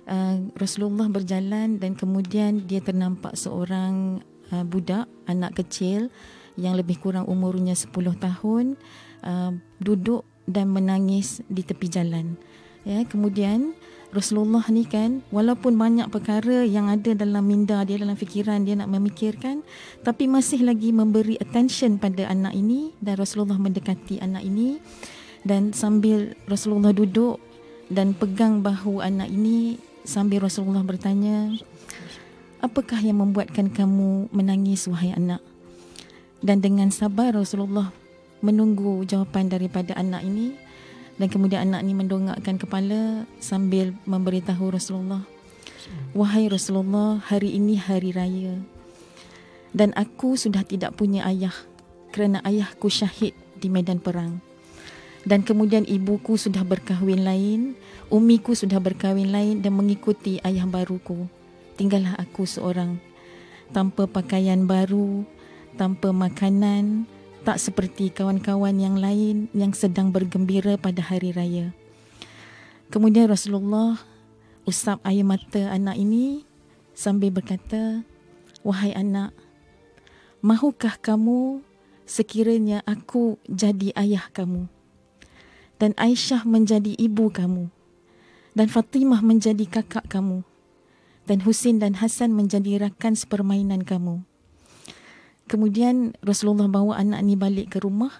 Speaker 4: Uh, Rasulullah berjalan dan kemudian dia ternampak seorang Ah, budak anak kecil yang lebih kurang umurnya 10 tahun uh, duduk dan menangis di tepi jalan ya kemudian Rasulullah ni kan walaupun banyak perkara yang ada dalam minda dia dalam fikiran dia nak memikirkan tapi masih lagi memberi attention pada anak ini dan Rasulullah mendekati anak ini dan sambil Rasulullah duduk dan pegang bahu anak ini sambil Rasulullah bertanya apakah yang membuatkan kamu menangis wahai anak dan dengan sabar Rasulullah menunggu jawapan daripada anak ini dan kemudian anak ini mendongakkan kepala sambil memberitahu Rasulullah wahai Rasulullah hari ini hari raya dan aku sudah tidak punya ayah kerana ayahku syahid di medan perang dan kemudian ibuku sudah berkahwin lain umiku sudah berkahwin lain dan mengikuti ayah baruku tinggallah aku seorang tanpa pakaian baru, tanpa makanan, tak seperti kawan-kawan yang lain yang sedang bergembira pada hari raya. Kemudian Rasulullah usap air mata anak ini sambil berkata, "Wahai anak, mahukah kamu sekiranya aku jadi ayah kamu dan Aisyah menjadi ibu kamu dan Fatimah menjadi kakak kamu?" dan Husin dan Hasan menjadi rakan sepermainan kamu. Kemudian Rasulullah bawa anak ni balik ke rumah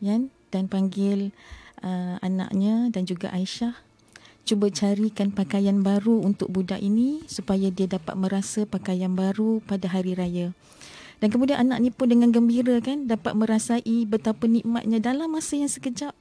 Speaker 4: yan dan panggil uh, anaknya dan juga Aisyah cuba carikan pakaian baru untuk budak ini supaya dia dapat merasa pakaian baru pada hari raya. Dan kemudian anak ni pun dengan gembira kan dapat merasai betapa nikmatnya dalam masa yang sekejap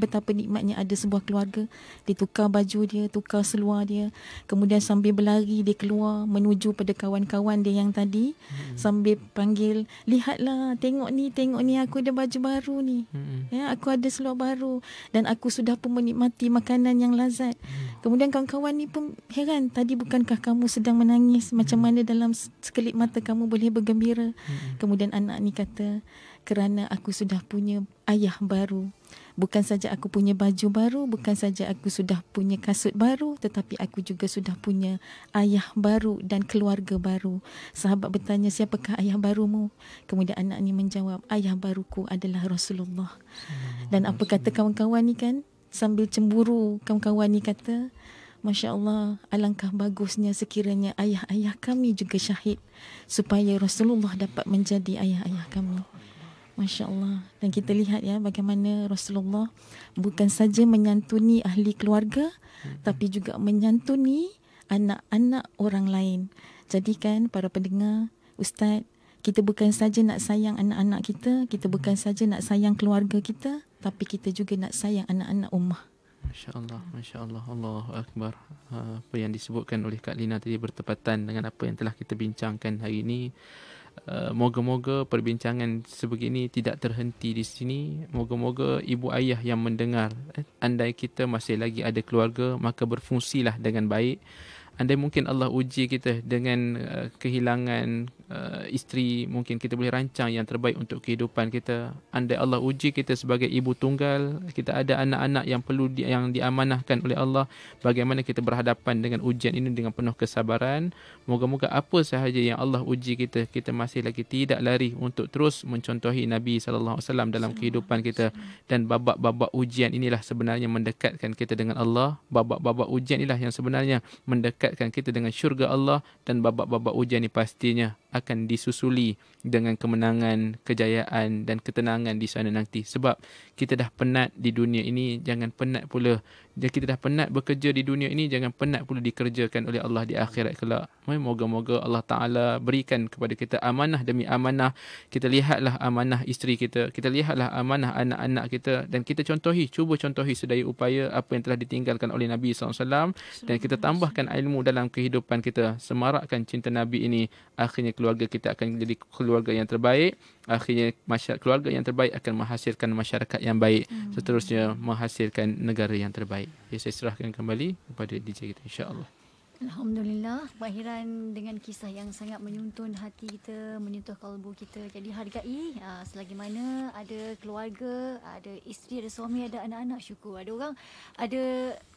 Speaker 4: betapa nikmatnya ada sebuah keluarga. Dia tukar baju dia, tukar seluar dia. Kemudian sambil berlari, dia keluar menuju pada kawan-kawan dia yang tadi. Hmm. Sambil panggil, lihatlah, tengok ni, tengok ni, aku ada baju baru ni. Hmm. Ya, aku ada seluar baru. Dan aku sudah pun menikmati makanan yang lazat. Hmm. Kemudian kawan-kawan ni pun heran, tadi bukankah kamu sedang menangis? Macam hmm. mana dalam sekelip mata kamu boleh bergembira? Hmm. Kemudian anak ni kata, kerana aku sudah punya ayah baru. Hmm bukan saja aku punya baju baru, bukan saja aku sudah punya kasut baru, tetapi aku juga sudah punya ayah baru dan keluarga baru. Sahabat bertanya, siapakah ayah barumu? Kemudian anak ini menjawab, ayah baruku adalah Rasulullah. Dan apa kata kawan-kawan ni kan? Sambil cemburu, kawan-kawan ni kata, Masya Allah, alangkah bagusnya sekiranya ayah-ayah kami juga syahid supaya Rasulullah dapat menjadi ayah-ayah kami. Masya Allah. Dan kita lihat ya bagaimana Rasulullah bukan saja menyantuni ahli keluarga, hmm. tapi juga menyantuni anak-anak orang lain. Jadi kan para pendengar, Ustaz, kita bukan saja nak sayang anak-anak kita, kita bukan saja nak sayang keluarga kita, tapi kita juga nak sayang anak-anak ummah.
Speaker 1: Masya-Allah, masya-Allah. Allahu akbar. Apa yang disebutkan oleh Kak Lina tadi bertepatan dengan apa yang telah kita bincangkan hari ini. Eh, moga-moga perbincangan sebegini tidak terhenti di sini. Moga-moga ibu ayah yang mendengar, eh, andai kita masih lagi ada keluarga, maka berfungsilah dengan baik. Andai mungkin Allah uji kita dengan uh, kehilangan uh, isteri mungkin kita boleh rancang yang terbaik untuk kehidupan kita andai Allah uji kita sebagai ibu tunggal kita ada anak-anak yang perlu di, yang diamanahkan oleh Allah bagaimana kita berhadapan dengan ujian ini dengan penuh kesabaran moga-moga apa sahaja yang Allah uji kita kita masih lagi tidak lari untuk terus mencontohi Nabi sallallahu alaihi wasallam dalam kehidupan kita dan babak-babak ujian inilah sebenarnya mendekatkan kita dengan Allah babak-babak ujian inilah yang sebenarnya mendekatkan kita dengan syurga Allah dan babak-babak ujian ini pastinya akan disusuli dengan kemenangan, kejayaan dan ketenangan di sana nanti. Sebab kita dah penat di dunia ini, jangan penat pula jika kita dah penat bekerja di dunia ini, jangan penat pula dikerjakan oleh Allah di akhirat kelak. Moga-moga Allah Ta'ala berikan kepada kita amanah demi amanah. Kita lihatlah amanah isteri kita. Kita lihatlah amanah anak-anak kita. Dan kita contohi, cuba contohi sedaya upaya apa yang telah ditinggalkan oleh Nabi SAW. Dan kita tambahkan ilmu dalam kehidupan kita. Semarakkan cinta Nabi ini. Akhirnya keluarga kita akan jadi keluarga yang terbaik akhirnya masyarakat keluarga yang terbaik akan menghasilkan masyarakat yang baik hmm. seterusnya menghasilkan negara yang terbaik. Ya, saya serahkan kembali kepada DJ kita insya-Allah.
Speaker 2: Alhamdulillah, Mahiran dengan kisah yang sangat menyuntun hati kita, menyentuh kalbu kita. Jadi hargai aa, ah, selagi mana ada keluarga, ada isteri, ada suami, ada anak-anak, syukur. Ada orang, ada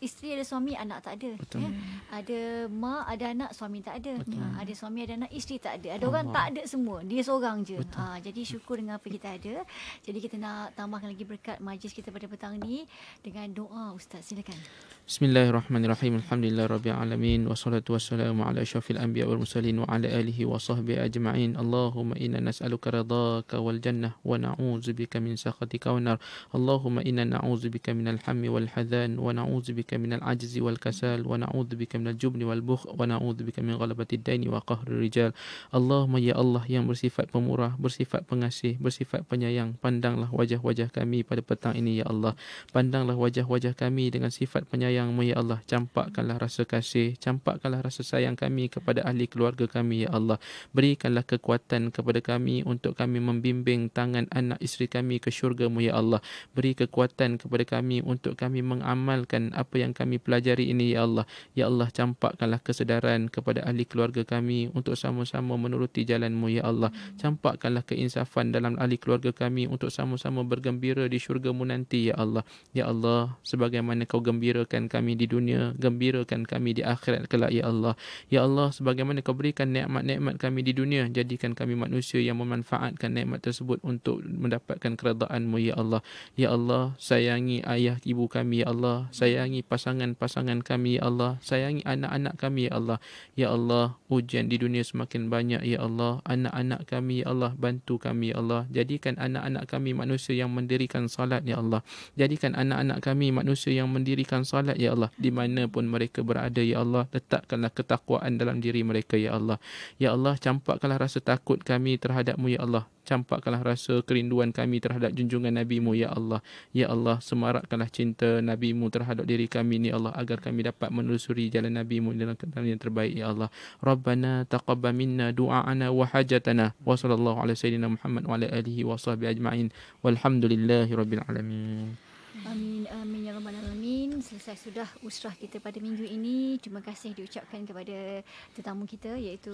Speaker 2: isteri, ada suami, anak tak ada. Ya? Ada mak, ada anak, suami tak ada. Betul. Ah, ada suami, ada anak, isteri tak ada. Ada oh, orang tak ada semua, dia seorang je. Betul. Ah, jadi syukur dengan apa kita ada. Jadi kita nak tambahkan lagi berkat majlis kita pada petang ni dengan doa Ustaz. Silakan.
Speaker 1: Bismillahirrahmanirrahim. Alhamdulillah rabbil alamin wassalatu wassalamu ala asyrafil anbiya wal mursalin wa ala alihi wa sahbihi ajma'in. Allahumma inna nas'aluka ridhaka wal jannah wa na'udzubika min sakhatika wan nar. Allahumma inna na'udzubika minal hammi wal hazan wa na'udzubika minal ajzi wal kasal wa na'udzubika minal jubni wal bukh wa na'udzubika min ghalabatid daini wa qahrir rijal. Allahumma ya Allah yang bersifat pemurah, bersifat pengasih, bersifat penyayang, pandanglah wajah-wajah kami pada petang ini ya Allah. Pandanglah wajah-wajah kami dengan sifat penyayang penyayangmu ya Allah campakkanlah rasa kasih campakkanlah rasa sayang kami kepada ahli keluarga kami ya Allah berikanlah kekuatan kepada kami untuk kami membimbing tangan anak isteri kami ke syurgamu ya Allah beri kekuatan kepada kami untuk kami mengamalkan apa yang kami pelajari ini ya Allah ya Allah campakkanlah kesedaran kepada ahli keluarga kami untuk sama-sama menuruti jalanmu ya Allah campakkanlah keinsafan dalam ahli keluarga kami untuk sama-sama bergembira di syurgamu nanti ya Allah ya Allah sebagaimana kau gembirakan gembirakan kami di dunia, gembirakan kami di akhirat kelak ya Allah. Ya Allah, sebagaimana kau berikan nikmat-nikmat kami di dunia, jadikan kami manusia yang memanfaatkan nikmat tersebut untuk mendapatkan keredaan-Mu ya Allah. Ya Allah, sayangi ayah ibu kami ya Allah, sayangi pasangan-pasangan kami ya Allah, sayangi anak-anak kami ya Allah. Ya Allah, ujian di dunia semakin banyak ya Allah. Anak-anak kami ya Allah, bantu kami ya Allah. Jadikan anak-anak kami manusia yang mendirikan salat ya Allah. Jadikan anak-anak kami manusia yang mendirikan salat sangat ya Allah di mana pun mereka berada ya Allah letakkanlah ketakwaan dalam diri mereka ya Allah ya Allah campakkanlah rasa takut kami terhadapmu ya Allah campakkanlah rasa kerinduan kami terhadap junjungan nabimu ya Allah ya Allah semarakkanlah cinta nabimu terhadap diri kami ni ya Allah agar kami dapat menelusuri jalan nabimu dalam keadaan yang terbaik ya Allah rabbana taqabbal minna du'ana wa hajatana wa sallallahu alaihi wa sayyidina muhammad wa ala alihi wa sahbihi ajmain walhamdulillahirabbil alamin
Speaker 2: Amin, amin ya rabbal alamin. Selesai sudah usrah kita pada minggu ini. Terima kasih diucapkan kepada tetamu kita iaitu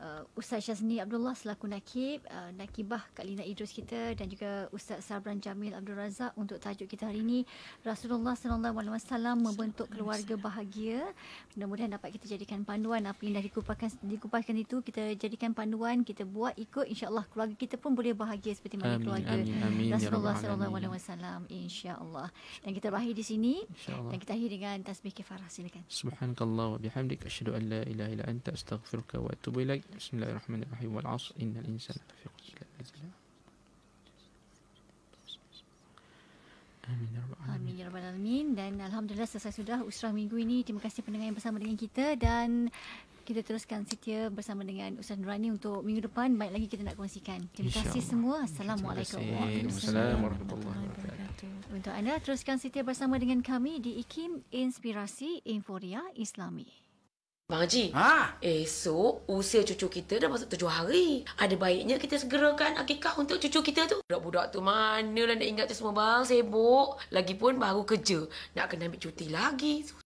Speaker 2: uh, Ustaz Syazni Abdullah selaku nakib, uh, nakibah Kak Lina Idrus kita dan juga Ustaz Sabran Jamil Abdul Razak untuk tajuk kita hari ini Rasulullah SAW membentuk keluarga bahagia. Mudah-mudahan dapat kita jadikan panduan apa yang dah dikupaskan, dikupaskan itu kita jadikan panduan, kita buat ikut insya-Allah keluarga kita pun boleh bahagia seperti mana keluarga amin, amin, ya Rasulullah SAW alaihi insya insya-Allah. Dan kita berakhir di sini dan kita akhiri dengan tasbih kifarah silakan.
Speaker 1: Subhanakallah wa bihamdik asyhadu an la ilaha illa anta astaghfiruka wa atubu ilaik. Bismillahirrahmanirrahim wal 'ashr innal insana lafi khusr ya Amin
Speaker 2: ya rabbal alamin dan alhamdulillah selesai sudah usrah minggu ini. Terima kasih pendengar yang bersama dengan kita dan kita teruskan setia bersama dengan Ustaz Nurani untuk minggu depan banyak lagi kita nak kongsikan. Terima kasih semua. Assalamualaikum.
Speaker 4: Assalamualaikum warahmatullahi wabarakatuh. Betul.
Speaker 2: Untuk anda, teruskan setia bersama dengan kami di IKIM Inspirasi Inforia Islami.
Speaker 4: Bang Haji, ha? esok usia cucu kita dah masuk tujuh hari. Ada baiknya kita segerakan akikah untuk cucu kita tu. Budak-budak tu manalah nak ingat tu semua bang, sibuk.
Speaker 2: Lagipun baru kerja, nak kena ambil cuti lagi.